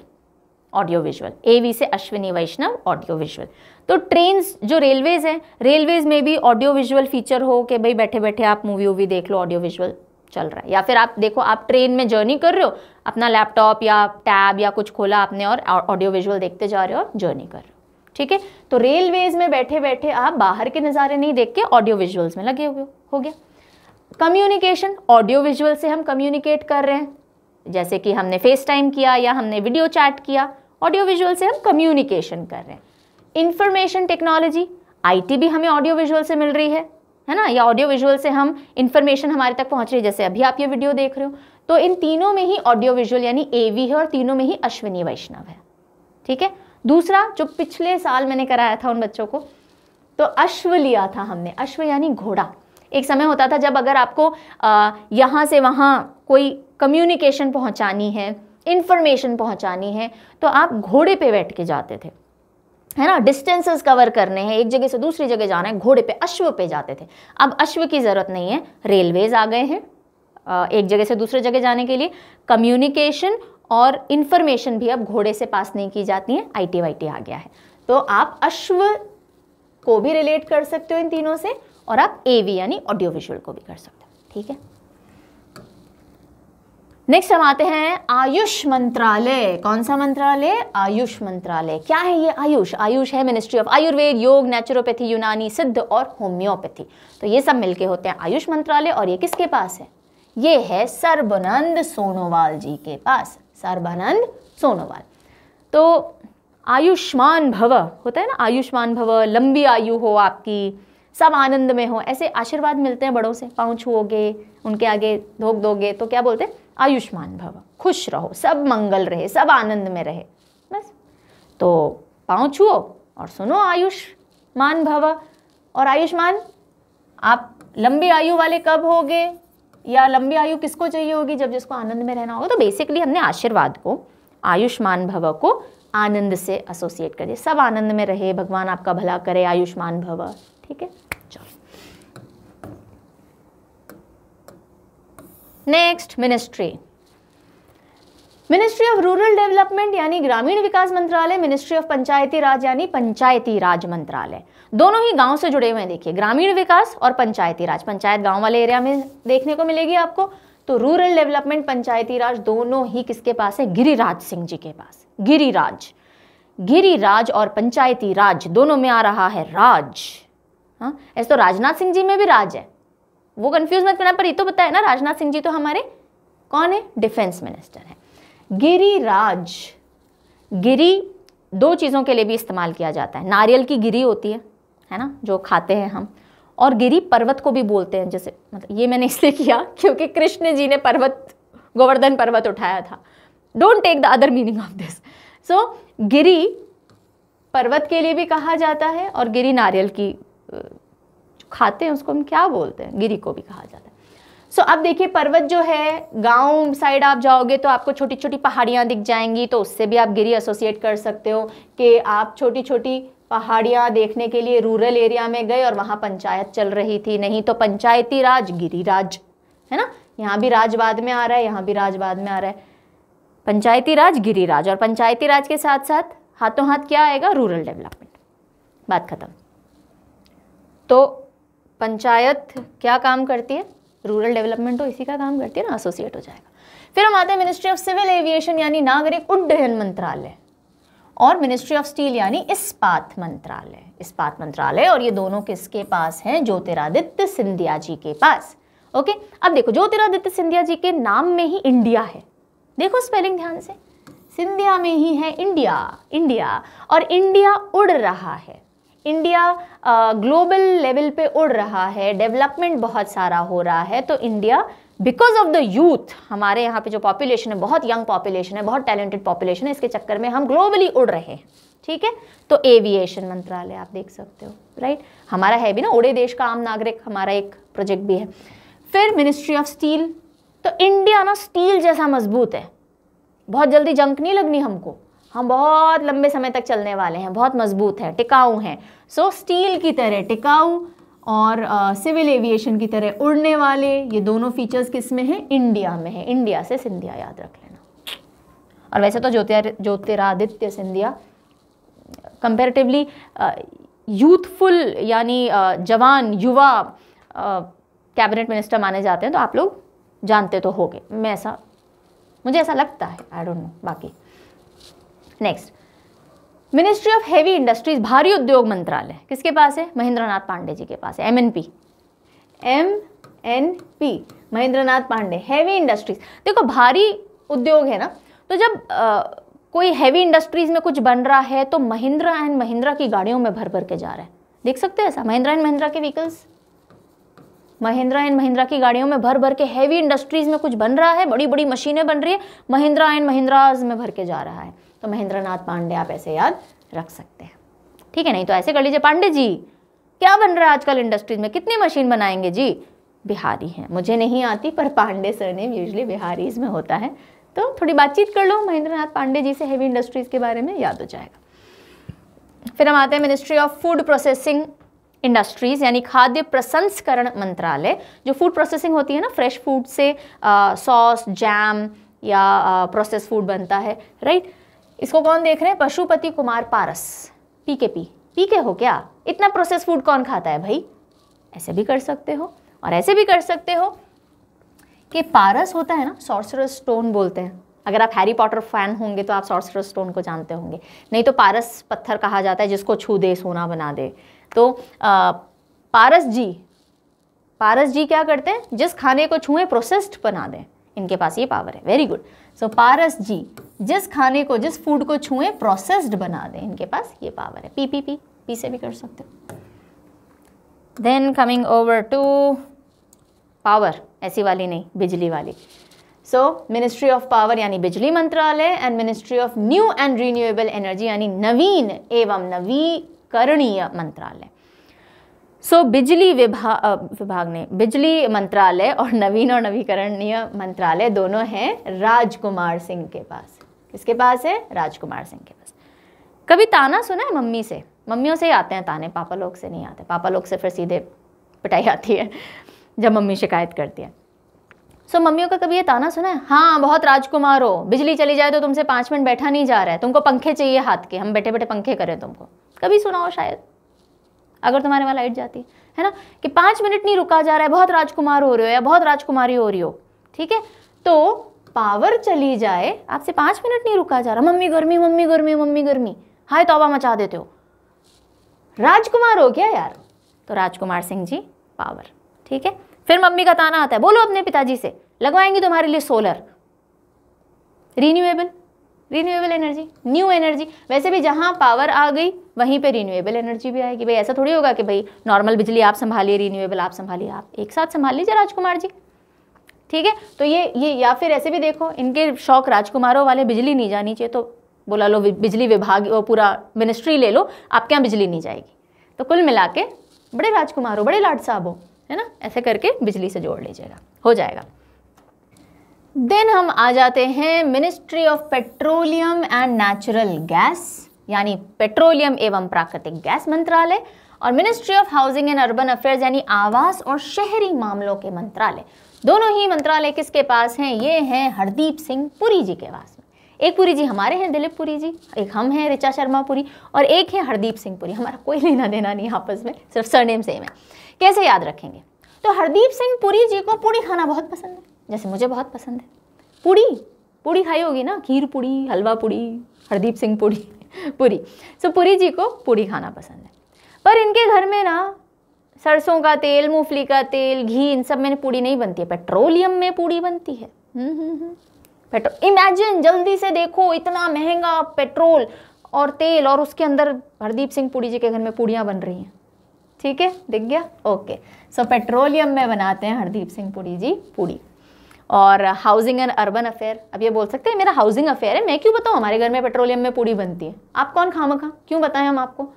audio visual A V से अश्विनी वैष्णव ऑडियो विजुअल तो ट्रेन जो रेलवेज़ हैं रेलवेज़ में भी ऑडियो विजुअल फीचर हो कि भाई बैठे बैठे आप मूवी वूवी देख लो ऑडियो विजुअल चल रहा है या फिर आप देखो आप ट्रेन में जर्नी कर रहे हो अपना लैपटॉप या टैब या कुछ खोला आपने और ऑडियो विजुअल देखते जा रहे हो और जर्नी कर रहे हो ठीक है तो रेलवेज़ में बैठे बैठे आप बाहर के नज़ारे नहीं देख के ऑडियो विजुअल्स में लगे हुए हो गया कम्युनिकेशन ऑडियो विजुअल से हम कम्युनिकेट कर रहे हैं जैसे कि हमने फेस टाइम किया या हमने वीडियो चैट किया ऑडियो विजुअल से हम कम्युनिकेशन कर रहे हैं इंफॉर्मेशन टेक्नोलॉजी आईटी भी हमें ऑडियो विजुअल से मिल रही है है ना या ऑडियो विजुअल से हम इन्फॉर्मेशन हमारे तक पहुंच रही है जैसे अभी आप ये वीडियो देख रहे हो तो इन तीनों में ही ऑडियो विजुअल यानी ए है और तीनों में ही अश्विनी वैष्णव है ठीक है दूसरा जो पिछले साल मैंने कराया था उन बच्चों को तो अश्व लिया था हमने अश्व यानी घोड़ा एक समय होता था जब अगर आपको यहाँ से वहाँ कोई कम्युनिकेशन पहुँचानी है इन्फॉर्मेशन पहुँचानी है तो आप घोड़े पे बैठ के जाते थे है ना डिस्टेंसेस कवर करने हैं एक जगह से दूसरी जगह जाना है घोड़े पे अश्व पे जाते थे अब अश्व की ज़रूरत नहीं है रेलवेज़ आ गए हैं एक जगह से दूसरे जगह जाने के लिए कम्युनिकेशन और इन्फॉर्मेशन भी अब घोड़े से पास नहीं की जाती है आई टी आ गया है तो आप अश्व को भी रिलेट कर सकते हो इन तीनों से और आप ए यानी ऑडियो विजुअल को भी कर सकते हो ठीक है नेक्स्ट हम आते हैं आयुष मंत्रालय कौन सा मंत्रालय आयुष मंत्रालय क्या है ये आयुष आयुष है मिनिस्ट्री ऑफ आयुर्वेद योग नेचुरोपैथी यूनानी सिद्ध और होम्योपैथी तो ये सब मिलके होते हैं आयुष मंत्रालय और ये किसके पास है ये है सर्बानंद सोनोवाल जी के पास सर्बानंद सोनोवाल तो आयुष्मान भव होता है ना आयुष्मान भव लंबी आयु हो आपकी सब आनंद में हो ऐसे आशीर्वाद मिलते हैं बड़ों से पाँव छुओगे उनके आगे धोक दोगे तो क्या बोलते हैं आयुष्मान भव खुश रहो सब मंगल रहे सब आनंद में रहे बस तो पाँव छुओ और सुनो आयुष्मान भव और आयुष्मान आप लंबी आयु वाले कब होगे या लंबी आयु किसको चाहिए होगी जब जिसको आनंद में रहना होगा तो बेसिकली हमने आशीर्वाद को आयुष्मान भव को आनंद से एसोसिएट करिए सब आनंद में रहे भगवान आपका भला करे आयुष्मान भव ठीक है चलो next ministry ministry of rural development यानी ग्रामीण विकास मंत्रालय मिनिस्ट्री ऑफ पंचायती राज यानी पंचायती राज मंत्रालय दोनों ही गांव से जुड़े हुए हैं देखिए ग्रामीण विकास और पंचायती राज पंचायत गांव वाले एरिया में देखने को मिलेगी आपको तो रूरल डेवलपमेंट पंचायती राज दोनों ही किसके पास है गिरिराज सिंह जी के पास गिरिराज गिरिराज और पंचायती राज दोनों में आ रहा है राज हाँ ऐसे तो राजनाथ सिंह जी में भी राज है वो कंफ्यूज मत करना पर ये तो बताए ना राजनाथ सिंह जी तो हमारे कौन है डिफेंस मिनिस्टर है गिरिराज गिरी दो चीज़ों के लिए भी इस्तेमाल किया जाता है नारियल की गिरी होती है है ना जो खाते हैं हम और गिरी पर्वत को भी बोलते हैं जैसे मतलब ये मैंने इसलिए किया क्योंकि कृष्ण जी ने पर्वत गोवर्धन पर्वत उठाया था don't take the other meaning of this so गिरी पर्वत के लिए भी कहा जाता है और गिरी नारियल की खाते हैं उसको हम क्या बोलते हैं गिरी को भी कहा जाता है सो so, अब देखिए पर्वत जो है गांव साइड आप जाओगे तो आपको छोटी छोटी पहाड़ियाँ दिख जाएंगी तो उससे भी आप गिरी एसोसिएट कर सकते हो कि आप छोटी छोटी पहाड़ियाँ देखने के लिए रूरल एरिया में गए और वहाँ पंचायत चल रही थी नहीं तो पंचायती राज गिरी राज है ना यहाँ भी राज बाद में आ रहा है यहाँ भी राज बाद में आ रहा है पंचायती राज गिरी राज और पंचायती राज के साथ साथ हाथों हाथ क्या आएगा रूरल डेवलपमेंट बात खत्म तो पंचायत क्या काम करती है रूरल डेवलपमेंट हो इसी का काम करती है ना एसोसिएट हो जाएगा फिर हम आते हैं मिनिस्ट्री ऑफ सिविल एविएशन यानी नागरिक उड्डयन मंत्रालय और मिनिस्ट्री ऑफ स्टील यानी इस्पात मंत्रालय इस्पात मंत्रालय और ये दोनों किसके पास हैं ज्योतिरादित्य सिंधिया जी के पास ओके अब देखो ज्योतिरादित्य सिंधिया जी के नाम में ही इंडिया है देखो स्पेलिंग ध्यान से सिंधिया में ही है इंडिया इंडिया और इंडिया उड़ रहा है इंडिया ग्लोबल लेवल पे उड़ रहा है डेवलपमेंट बहुत सारा हो रहा है तो India because of the youth हमारे यहाँ पे जो पॉपुलेशन है बहुत यंग पॉपुलेशन है बहुत टैलेंटेड पॉपुलेशन है इसके चक्कर में हम ग्लोबली उड़ रहे हैं ठीक है तो एविएशन मंत्रालय आप देख सकते हो राइट हमारा है भी ना उड़े देश का आम नागरिक हमारा एक प्रोजेक्ट भी है फिर मिनिस्ट्री ऑफ स्टील तो इंडिया ना स्टील जैसा मजबूत है बहुत जल्दी जंक नहीं लगनी हमको हम बहुत लंबे समय तक चलने वाले हैं बहुत मजबूत हैं टिकाऊ हैं सो so, स्टील की तरह टिकाऊ और सिविल uh, एविएशन की तरह उड़ने वाले ये दोनों फीचर्स किस में हैं इंडिया में है इंडिया से सिंधिया याद रख लेना और वैसे तो ज्योतिर ज्योतिरादित्य सिंधिया कंपेरेटिवली यूथफुल यानी uh, जवान युवा कैबिनेट uh, मिनिस्टर माने जाते हैं तो आप लोग जानते तो होंगे मैं ऐसा मुझे ऐसा लगता है आई डोंट नो बाकी next ministry of heavy industries भारी उद्योग मंत्रालय किसके पास है महेंद्रनाथ पांडे जी के पास है M N P M N P Mahendranath Pandey heavy industries देखो भारी उद्योग है ना तो जब आ, कोई हैवी इंडस्ट्रीज में कुछ बन रहा है तो महिंद्रा एंड महिंद्रा की गाड़ियों में भर भर के जा रहा है देख सकते हैं ऐसा महिंद्रा एंड महिंद्रा के व्हीकल्स महिंद्रा एंड महिंद्रा की गाड़ियों में भर भर के हैवी इंडस्ट्रीज में कुछ बन रहा है बड़ी बड़ी मशीनें बन रही है महिंद्रा एंड महिंद्राज में भर के जा रहा है तो महेंद्र नाथ पांडे आप ऐसे याद रख सकते हैं ठीक है नहीं तो ऐसे कर लीजिए पांडे जी क्या बन रहा है आजकल इंडस्ट्रीज में कितनी मशीन बनाएंगे जी बिहारी हैं मुझे नहीं आती पर पांडे सरनेम यूजली बिहारीज में होता है तो थोड़ी बातचीत कर लो महेंद्र नाथ पांडे जी से हैवी इंडस्ट्रीज़ के बारे में याद हो जाएगा फिर हम आते हैं ministry of food processing industries यानी खाद्य प्रसंस्करण मंत्रालय जो फूड प्रोसेसिंग होती है ना फ्रेश फूड से सॉस जैम या प्रोसेस फूड बनता है राइट इसको कौन देख रहे हैं Pashupati Kumar Paras PK P PK हो क्या इतना प्रोसेस फूड कौन खाता है भाई ऐसे भी कर सकते हो और ऐसे भी कर सकते हो कि पारस होता है ना सॉर्सर स्टोन बोलते हैं अगर आप हैरी पॉटर फैन होंगे तो आप सॉर्सर स्टोन को जानते होंगे नहीं तो पारस पत्थर कहा जाता है जिसको छू दे सोना बना दे तो आ, पारस जी पारस जी क्या करते हैं जिस खाने को छूए प्रोसेस्ड बना दें इनके पास ये पावर है वेरी गुड सो पारस जी जिस खाने को जिस फूड को छुएं प्रोसेस्ड बना दें इनके पास ये पावर है पीपीपी पी पी पी से भी कर सकते हो then coming over to power ऐसी वाली नहीं बिजली वाली सो मिनिस्ट्री ऑफ पावर यानी बिजली मंत्रालय and ministry of new and renewable energy यानी नवीन एवं नवीकरणीय मंत्रालय सो so, बिजली विभाग विभाग ने बिजली मंत्रालय और नवीन और नवीकरणीय मंत्रालय दोनों हैं राजकुमार सिंह के पास किसके पास है राजकुमार सिंह के पास कभी ताना सुना है मम्मी से मम्मियों से ही आते हैं ताने पापा लोग से नहीं आते पापा लोग से फिर सीधे पिटाई आती है जब मम्मी शिकायत करती है सो so, मम्मियों का कभी ये ताना सुना है हाँ बहुत राजकुमार हो बिजली चली जाए तो तुमसे पाँच मिनट बैठा नहीं जा रहा है तुमको पंखे चाहिए हाथ के हम बैठे बैठे पंखे करें तुमको कभी सुना हो शायद अगर तुम्हारे वहाँ लाइट जाती है ना कि पाँच मिनट नहीं रुका जा रहा है बहुत राजकुमार हो रहे हो या बहुत राजकुमारी हो रही हो ठीक है तो पावर चली जाए आपसे पाँच मिनट नहीं रुका जा रहा मम्मी गर्मी मम्मी गर्मी मम्मी गर्मी हाय तोबा मचा देते हो राजकुमार हो गया यार तो राजकुमार सिंह जी पावर ठीक है फिर मम्मी का ताना आता है बोलो अपने पिताजी से लगवाएंगे तुम्हारे लिए solar renewable renewable energy new energy वैसे भी जहाँ पावर आ गई वहीं पे रीन्यूएबल एनर्जी भी आएगी भाई ऐसा थोड़ी होगा कि भाई नॉर्मल बिजली आप संभालिए रीन्यूएबल आप संभालिए आप एक साथ संभाल लीजिए राजकुमार जी ठीक है तो ये ये या फिर ऐसे भी देखो इनके शौक राजकुमारों वाले बिजली नहीं जानी चाहिए तो बोला लो बिजली विभाग वो पूरा मिनिस्ट्री ले लो आपके यहाँ बिजली नहीं जाएगी तो कुल मिला के बड़े राजकुमार हो बड़े लाड साहब हो है ना ऐसे करके बिजली से जोड़ लीजिएगा हो जाएगा देन हम आ जाते हैं ministry of petroleum and natural gas यानी पेट्रोलियम एवं प्राकृतिक गैस मंत्रालय और ministry of housing and urban affairs यानी आवास और शहरी मामलों के मंत्रालय दोनों ही मंत्रालय किसके पास हैं ये हैं हरदीप सिंह पुरी जी के पास एक पुरी जी हमारे हैं दिलीप पुरी जी एक हम हैं ऋचा शर्मा पुरी और एक है हरदीप सिंह पुरी हमारा कोई लेना देना नहीं आपस में सिर्फ सरनेम सेम है कैसे याद रखेंगे तो हरदीप सिंह पुरी जी को पूड़ी खाना बहुत पसंद है जैसे मुझे बहुत पसंद है पूड़ी पूड़ी खाई होगी ना खीर पूड़ी हलवा पूड़ी हरदीप सिंह पूड़ी पूरी सो पुरी जी को पूड़ी खाना पसंद है पर इनके घर में ना सरसों का तेल मूंगफली का तेल घी इन सब में पूड़ी नहीं बनती है पेट्रोलियम में पूड़ी बनती है हम्म, हम्म, हम्म। पेट्रोल इमेजिन जल्दी से देखो इतना महंगा पेट्रोल और तेल और उसके अंदर हरदीप सिंह पुरी जी के घर में पूड़ियाँ बन रही हैं ठीक है दिख गया ओके सो पेट्रोलियम में बनाते हैं हरदीप सिंह पुरी जी पूड़ी और हाउसिंग एंड अर्बन अफेयर अब ये बोल सकते हैं मेरा हाउसिंग अफेयर है मैं क्यों बताऊँ हमारे घर में पेट्रोलियम में पूड़ी बनती है आप कौन खामखा क्यों बताएं हम आपको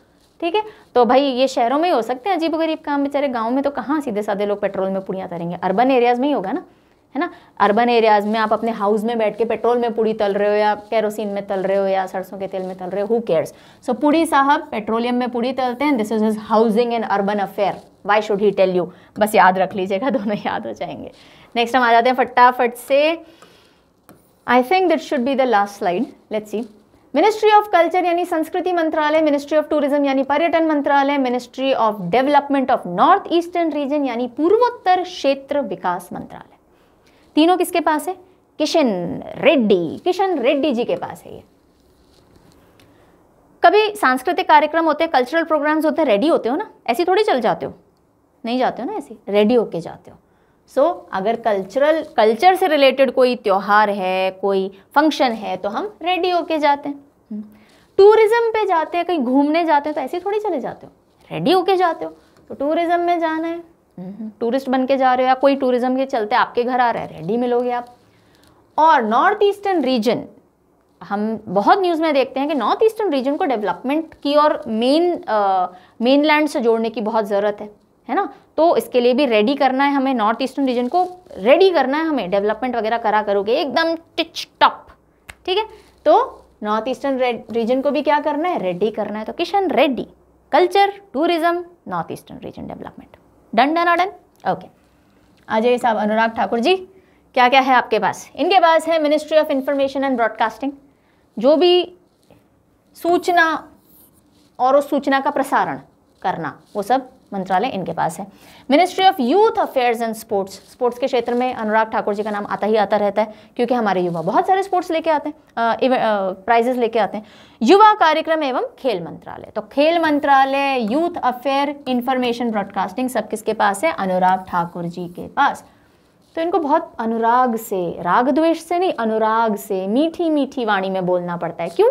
ठीक है तो भाई ये शहरों में ही हो सकते हैं अजीब गरीब काम बेचारे गाँव में तो कहाँ सीधे साधे लोग पेट्रोल में पुड़ियाँ तरेंगे अर्बन एरियाज़ में ही होगा ना है ना अर्बन एरियाज़ में आप अपने हाउस में बैठ के पेट्रोल में पूड़ी तल रहे हो या कैरोसिन में तल रहे हो या सरसों के तेल में तल रहे हो हु केयर्स सो पूड़ी साहब पेट्रोलियम में पूड़ी तलते हैं this is is housing and urban affair why should he tell you बस याद रख लीजिएगा दोनों याद हो जाएंगे नेक्स्ट हम आ जाते हैं फटाफट से I think that should be the last slide let's see ministry of culture यानी संस्कृति मंत्रालय मिनिस्ट्री ऑफ टूरिज्म यानी पर्यटन मंत्रालय ministry of development of north eastern region यानी पूर्वोत्तर क्षेत्र विकास मंत्रालय तीनों किसके पास है किशन रेड्डी किशन रेड्डी जी के पास है ये कभी सांस्कृतिक कार्यक्रम होते हैं कल्चरल प्रोग्राम्स होते हैं रेडी होते हो ना ऐसी थोड़ी चल जाते हो नहीं जाते हो ना ऐसी रेडी होके जाते हो सो so, अगर कल्चरल कल्चर से रिलेटेड कोई त्यौहार है कोई फंक्शन है तो हम रेडी होके जाते हैं टूरिज़्म हम्म। पे जाते हैं कहीं घूमने जाते हो तो ऐसे थोड़ी चले जाते हो रेडी होके जाते हो तो टूरिज़्म में जाना है टूरिस्ट हम्म। बन के जा रहे हो या कोई टूरिज़्म के चलते आपके घर आ रहा है रेडी मिलोगे आप और नॉर्थ ईस्टर्न रीजन हम बहुत न्यूज़ में देखते हैं कि नॉर्थ ईस्टर्न रीजन को डेवलपमेंट की और मेन मेन लैंड से जोड़ने की बहुत ज़रूरत है है ना तो इसके लिए भी रेडी करना है हमें नॉर्थ ईस्टर्न रीजन को रेडी करना है हमें डेवलपमेंट वगैरह करा करोगे एकदम टिच टॉप ठीक है तो नॉर्थ ईस्टर्न रीजन को भी क्या करना है रेडी करना है तो Kishan Reddy culture tourism north eastern region development done done done okay Ajay साहब अनुराग ठाकुर जी क्या क्या है आपके पास इनके पास है ministry of information and broadcasting जो भी सूचना और उस सूचना का प्रसारण करना वो सब मंत्रालय इनके पास है ministry of youth affairs and sports sports के क्षेत्र में अनुराग ठाकुर जी का नाम आता ही आता रहता है क्योंकि हमारे युवा बहुत सारे स्पोर्ट्स लेके आते हैं प्राइजेस लेके आते हैं युवा कार्यक्रम एवं खेल मंत्रालय तो खेल मंत्रालय यूथ अफेयर इंफॉर्मेशन ब्रॉडकास्टिंग सब किसके पास है अनुराग ठाकुर जी के पास तो इनको बहुत अनुराग से राग द्वेष से नहीं अनुराग से मीठी मीठी वाणी में बोलना पड़ता है क्यों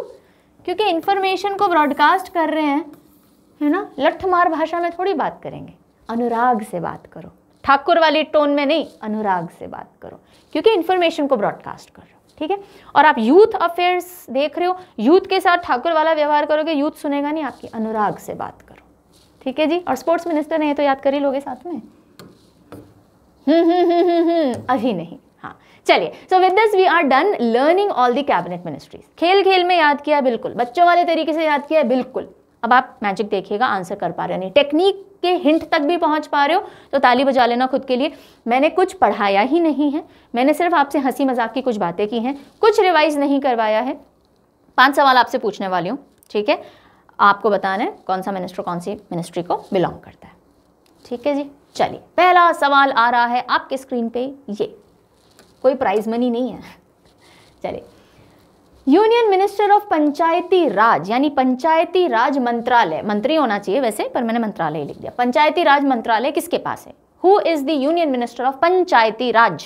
क्योंकि इन्फॉर्मेशन को ब्रॉडकास्ट कर रहे हैं है ना मार भाषा में थोड़ी बात करेंगे अनुराग से बात करो ठाकुर वाली टोन में नहीं अनुराग से बात करो क्योंकि इन्फॉर्मेशन को ब्रॉडकास्ट कर रहे हो ठीक है और आप यूथ अफेयर्स देख रहे हो यूथ के साथ ठाकुर वाला व्यवहार करोगे यूथ सुनेगा नहीं आपकी अनुराग से बात करो ठीक है जी और स्पोर्ट्स मिनिस्टर नहीं तो याद कर ही लोगे साथ में हम्म, हम्म, हम्म, अभी नहीं हाँ चलिए so with this we are done learning all the cabinet ministries खेल खेल में याद किया बिल्कुल बच्चों वाले तरीके से याद किया बिल्कुल अब आप मैजिक देखिएगा आंसर कर पा रहे नहीं टेक्निक के हिंट तक भी पहुंच पा रहे हो तो ताली बजा लेना खुद के लिए मैंने कुछ पढ़ाया ही नहीं है मैंने सिर्फ आपसे हंसी मजाक की कुछ बातें की हैं कुछ रिवाइज नहीं करवाया है पांच सवाल आपसे पूछने वाली हूँ ठीक है आपको बताना है कौन सा मिनिस्टर कौन सी मिनिस्ट्री को बिलोंग करता है ठीक है जी चलिए पहला सवाल आ रहा है आपके स्क्रीन पर ये कोई प्राइज मनी नहीं है चलिए union minister of Panchayati Raj यानी पंचायती राज मंत्रालय मंत्री होना चाहिए वैसे पर मैंने मंत्रालय लिख दिया पंचायती राज मंत्रालय किसके पास है who is the union minister of Panchayati Raj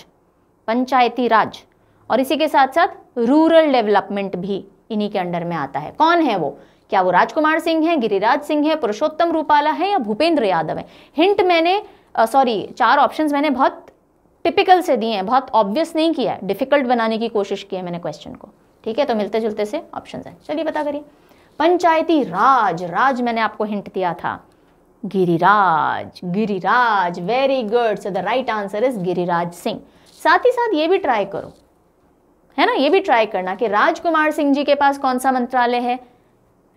Panchayati Raj और इसी के साथ साथ रूरल डेवलपमेंट भी इन्हीं के अंडर में आता है कौन है वो क्या वो राजकुमार सिंह है गिरिराज सिंह है पुरुषोत्तम रूपाला है या भूपेंद्र यादव है हिंट मैंने सॉरी चार ऑप्शंस मैंने बहुत टिपिकल से दिए हैं बहुत ऑब्वियस नहीं किया है डिफिकल्ट बनाने की कोशिश की है मैंने क्वेश्चन को ठीक है तो मिलते जुलते से ऑप्शन है चलिए पता करिए पंचायती राज राज मैंने आपको हिंट दिया था Giriraj Giriraj very good so the right answer is Giriraj Singh साथ ही साथ ये भी ट्राई करो है ना ये भी ट्राई करना कि राजकुमार सिंह जी के पास कौन सा मंत्रालय है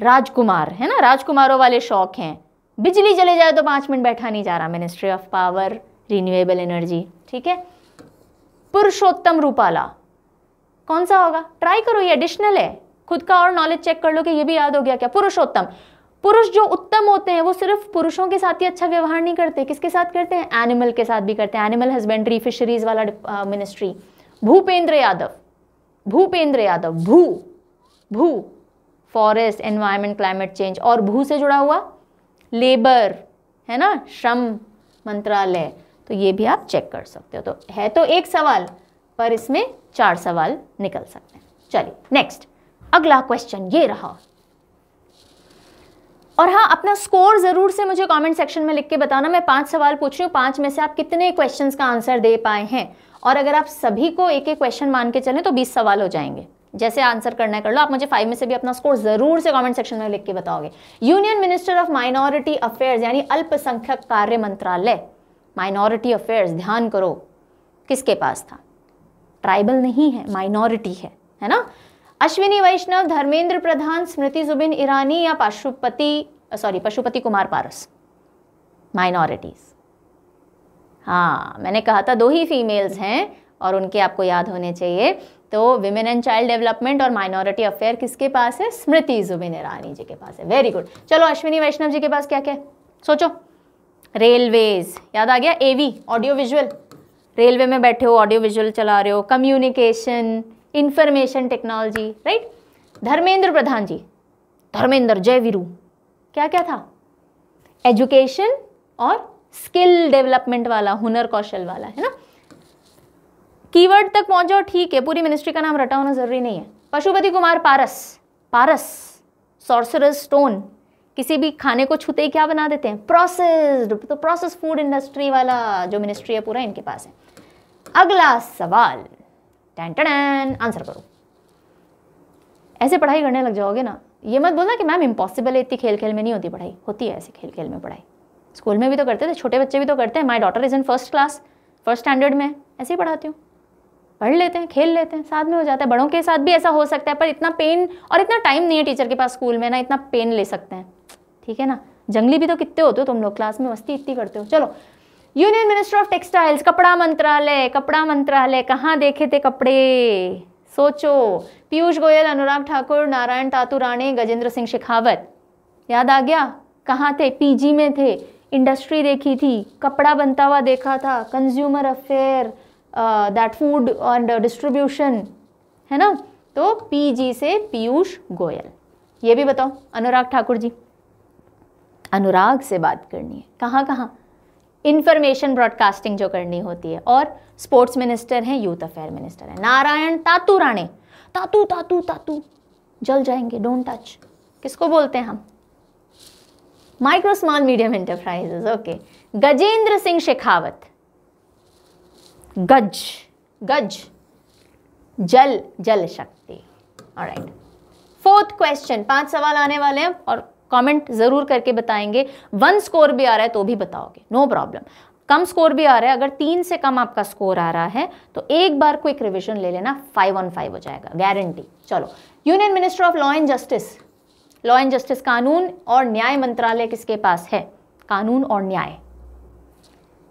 राजकुमार है ना राजकुमारों वाले शौक हैं बिजली चले जाए तो पांच मिनट बैठा नहीं जा रहा ministry of power renewable energy ठीक है पुरुषोत्तम रूपाला कौन सा होगा ट्राई करो ये एडिशनल है खुद का और नॉलेज चेक कर लो कि ये भी याद हो गया क्या पुरुषोत्तम पुरुष जो उत्तम होते हैं वो सिर्फ पुरुषों के साथ ही अच्छा व्यवहार नहीं करते किसके साथ करते हैं एनिमल के साथ भी करते हैं एनिमल हस्बेंड्री फिशरीज वाला मिनिस्ट्री भूपेंद्र यादव भूपेंद्र यादव भू भू फॉरेस्ट एनवायरमेंट क्लाइमेट चेंज और भू से जुड़ा हुआ लेबर है ना श्रम मंत्रालय तो ये भी आप चेक कर सकते हो तो है तो एक सवाल पर इसमें चार सवाल निकल सकते हैं चलिए नेक्स्ट अगला क्वेश्चन ये रहा और हाँ अपना स्कोर ज़रूर से मुझे कमेंट सेक्शन में लिख के बताना मैं पांच सवाल पूछ रही हूँ पांच में से आप कितने क्वेश्चंस का आंसर दे पाए हैं और अगर आप सभी को एक एक क्वेश्चन मान के चलें तो बीस सवाल हो जाएंगे जैसे आंसर करना है कर लो आप मुझे फाइव में से भी अपना स्कोर जरूर से कमेंट सेक्शन में लिख के बताओगे union minister of minority affairs यानी अल्पसंख्यक कार्य मंत्रालय माइनॉरिटी अफेयर्स ध्यान करो किसके पास था ट्राइबल नहीं है माइनॉरिटी है है ना अश्विनी वैष्णव धर्मेंद्र प्रधान स्मृति जुबिन ईरानी या पशुपति सॉरी पशुपति कुमार पारस माइनॉरिटीज हाँ मैंने कहा था दो ही फीमेल्स हैं और उनके आपको याद होने चाहिए तो विमेन एंड चाइल्ड डेवलपमेंट और माइनॉरिटी अफेयर किसके पास है स्मृति जुबिन ईरानी जी के पास है वेरी गुड चलो अश्विनी वैष्णव जी के पास क्या क्या है सोचो रेलवेज याद आ गया एवी ऑडियो विजुअल रेलवे में बैठे हो ऑडियो विजुअल चला रहे हो communication information technology right Dharmendra Pradhan ji Dharmendra Jai Veeru क्या क्या था एजुकेशन और स्किल डेवलपमेंट वाला हुनर कौशल वाला है ना कीवर्ड तक पहुंचो ठीक है पूरी मिनिस्ट्री का नाम रटा होना जरूरी नहीं है पशुपति कुमार पारस पारस सॉर्सरस स्टोन किसी भी खाने को छूते ही क्या बना देते हैं प्रोसेस्ड तो प्रोसेस फूड इंडस्ट्री वाला जो मिनिस्ट्री है पूरा इनके पास है अगला सवाल आंसर करो ऐसे पढ़ाई करने लग जाओगे ना ये मत बोलना कि मैम इम्पॉसिबल है इतनी खेल खेल में नहीं होती पढ़ाई होती है ऐसे खेल खेल में पढ़ाई स्कूल में भी तो करते थे छोटे बच्चे भी तो करते हैं my daughter is in first class first standard में ऐसे ही पढ़ाती हूँ पढ़ लेते हैं खेल लेते हैं साथ में हो जाता है बड़ों के साथ भी ऐसा हो सकता है पर इतना पेन और इतना टाइम नहीं है टीचर के पास स्कूल में ना इतना पेन ले सकते हैं ठीक है ना जंगली भी तो कितने होते हो तुम लोग क्लास में मस्ती इतनी करते हो चलो यूनियन मिनिस्टर ऑफ टेक्सटाइल्स कपड़ा मंत्रालय कपड़ा मंत्रालय कहाँ देखे थे कपड़े सोचो पीयूष गोयल अनुराग ठाकुर नारायण तातू राणे गजेंद्र सिंह शेखावत याद आ गया कहाँ थे पीजी में थे इंडस्ट्री देखी थी कपड़ा बनता हुआ देखा था consumer affair that food and distribution है ना तो पीजी से पीयूष गोयल ये भी बताओ अनुराग ठाकुर जी अनुराग से बात करनी है कहाँ कहाँ इन्फॉर्मेशन ब्रॉडकास्टिंग जो करनी होती है और स्पोर्ट्स मिनिस्टर हैं यूथ अफेयर मिनिस्टर हैं नारायण तातू राणे तातू तातू तातू जल जाएंगे डोंट टच किसको बोलते हैं हम micro small medium enterprises okay Gajendra Singh Shekhawat गज गज जल जल शक्ति राइट फोर्थ क्वेश्चन पांच सवाल आने वाले हैं और कमेंट ज़रूर करके बताएंगे वन स्कोर भी आ रहा है तो भी बताओगे नो प्रॉब्लम कम स्कोर भी आ रहा है अगर तीन से कम आपका स्कोर आ रहा है तो एक बार क्विक रिविजन ले लेना फाइव ऑन फाइव हो जाएगा गारंटी चलो union minister of law and justice law and justice कानून और न्याय मंत्रालय किसके पास है कानून और न्याय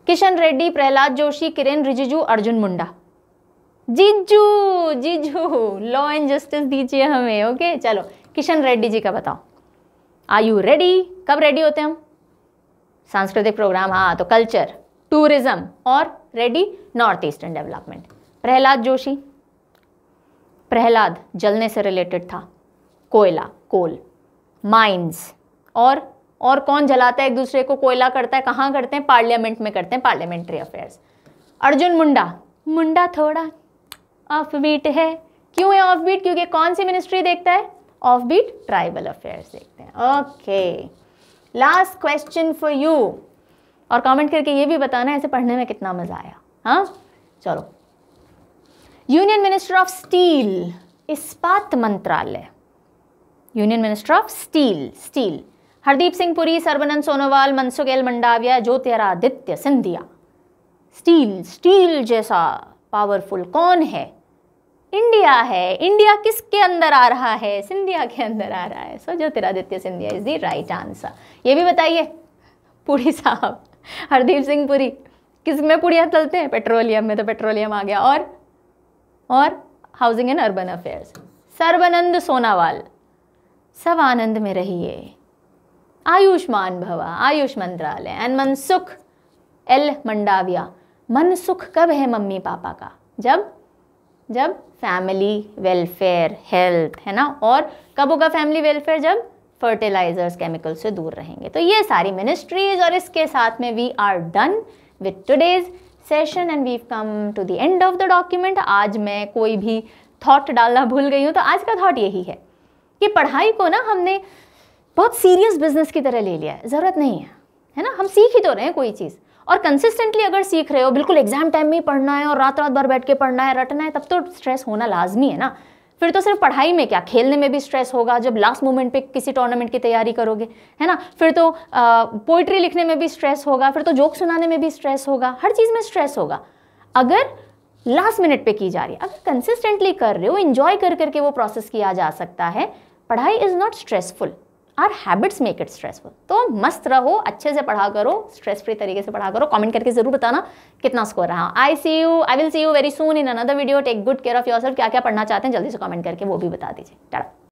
किशन रेड्डी प्रहलाद जोशी किरेन रिजिजू अर्जुन मुंडा जीजू जीजू लॉ एंड जस्टिस दीजिए हमें ओके चलो किशन रेड्डी जी का बताओ आर यू रेडी कब रेडी होते हैं हम सांस्कृतिक प्रोग्राम हाँ तो कल्चर टूरिज्म और Reddy north eastern development Prahlad Joshi Prahlad जलने से रिलेटेड था कोयला कोल माइंस और और कौन जलाता है एक दूसरे को कोयला करता है कहाँ करते हैं पार्लियामेंट में करते हैं पार्लियामेंट्री अफेयर्स अर्जुन मुंडा मुंडा थोड़ा ऑफ बीट है क्यों है ऑफ बीट क्योंकि कौन सी मिनिस्ट्री देखता है ऑफ बीट ट्राइबल अफेयर्स देखते हैं okay last question for you और कमेंट करके ये भी बताना ऐसे पढ़ने में कितना मज़ा आया हाँ चलो यूनियन मिनिस्टर ऑफ स्टील इस्पात मंत्रालय union minister of steel steel Hardeep Singh Puri Sarbananda Sonowal Mansukh L Mandaviya Jyotiraditya Scindia steel steel जैसा पावरफुल कौन है इंडिया है इंडिया किसके अंदर आ रहा है सिंधिया के अंदर आ रहा है so Jyotiraditya Scindia is the right answer ये भी बताइए पुरी साहब हरदीप सिंह पुरी किस में पुड़िया तलते हैं पेट्रोलियम में तो पेट्रोलियम आ गया और और housing and urban affairs Sarbananda Sonowal सब आनंद में रहिए आयुष्मान भवा आयुष मंत्रालय एंड मनसुख एल मंडाविया मनसुख कब है मम्मी पापा का जब जब फैमिली वेलफेयर हेल्थ है ना और कब होगा फैमिली वेलफेयर जब फर्टिलाइजर्स केमिकल से दूर रहेंगे तो ये सारी मिनिस्ट्रीज और इसके साथ में we are done with today's session and we come to the end of the document आज मैं कोई भी थॉट डालना भूल गई हूँ तो आज का थॉट यही है कि पढ़ाई को ना हमने बहुत सीरियस बिजनेस की तरह ले लिया है ज़रूरत नहीं है है ना हम सीख ही तो रहे हैं कोई चीज़ और कंसिस्टेंटली अगर सीख रहे हो बिल्कुल एग्जाम टाइम में ही पढ़ना है और रात रात भर बैठ के पढ़ना है रटना है तब तो स्ट्रेस होना लाजमी है ना फिर तो सिर्फ पढ़ाई में क्या खेलने में भी स्ट्रेस होगा जब लास्ट मोमेंट पे किसी टूर्नामेंट की तैयारी करोगे है ना फिर तो पोइट्री लिखने में भी स्ट्रेस होगा फिर तो जोक सुनाने में भी स्ट्रेस होगा हर चीज़ में स्ट्रेस होगा अगर लास्ट मिनट पे की जा रही है अगर कंसिस्टेंटली कर रहे हो इन्जॉय कर करके वो प्रोसेस किया जा सकता है पढ़ाई is not stressful our habits make it stressful तो मस्त रहो अच्छे से पढ़ा करो स्ट्रेस फ्री तरीके से पढ़ा करो कमेंट करके जरूर बताना कितना स्कोर रहा I see you I will see you very soon in another video take good care of your क्या क्या पढ़ना चाहते हैं जल्दी से कमेंट करके वो भी बता दीजिए टाटा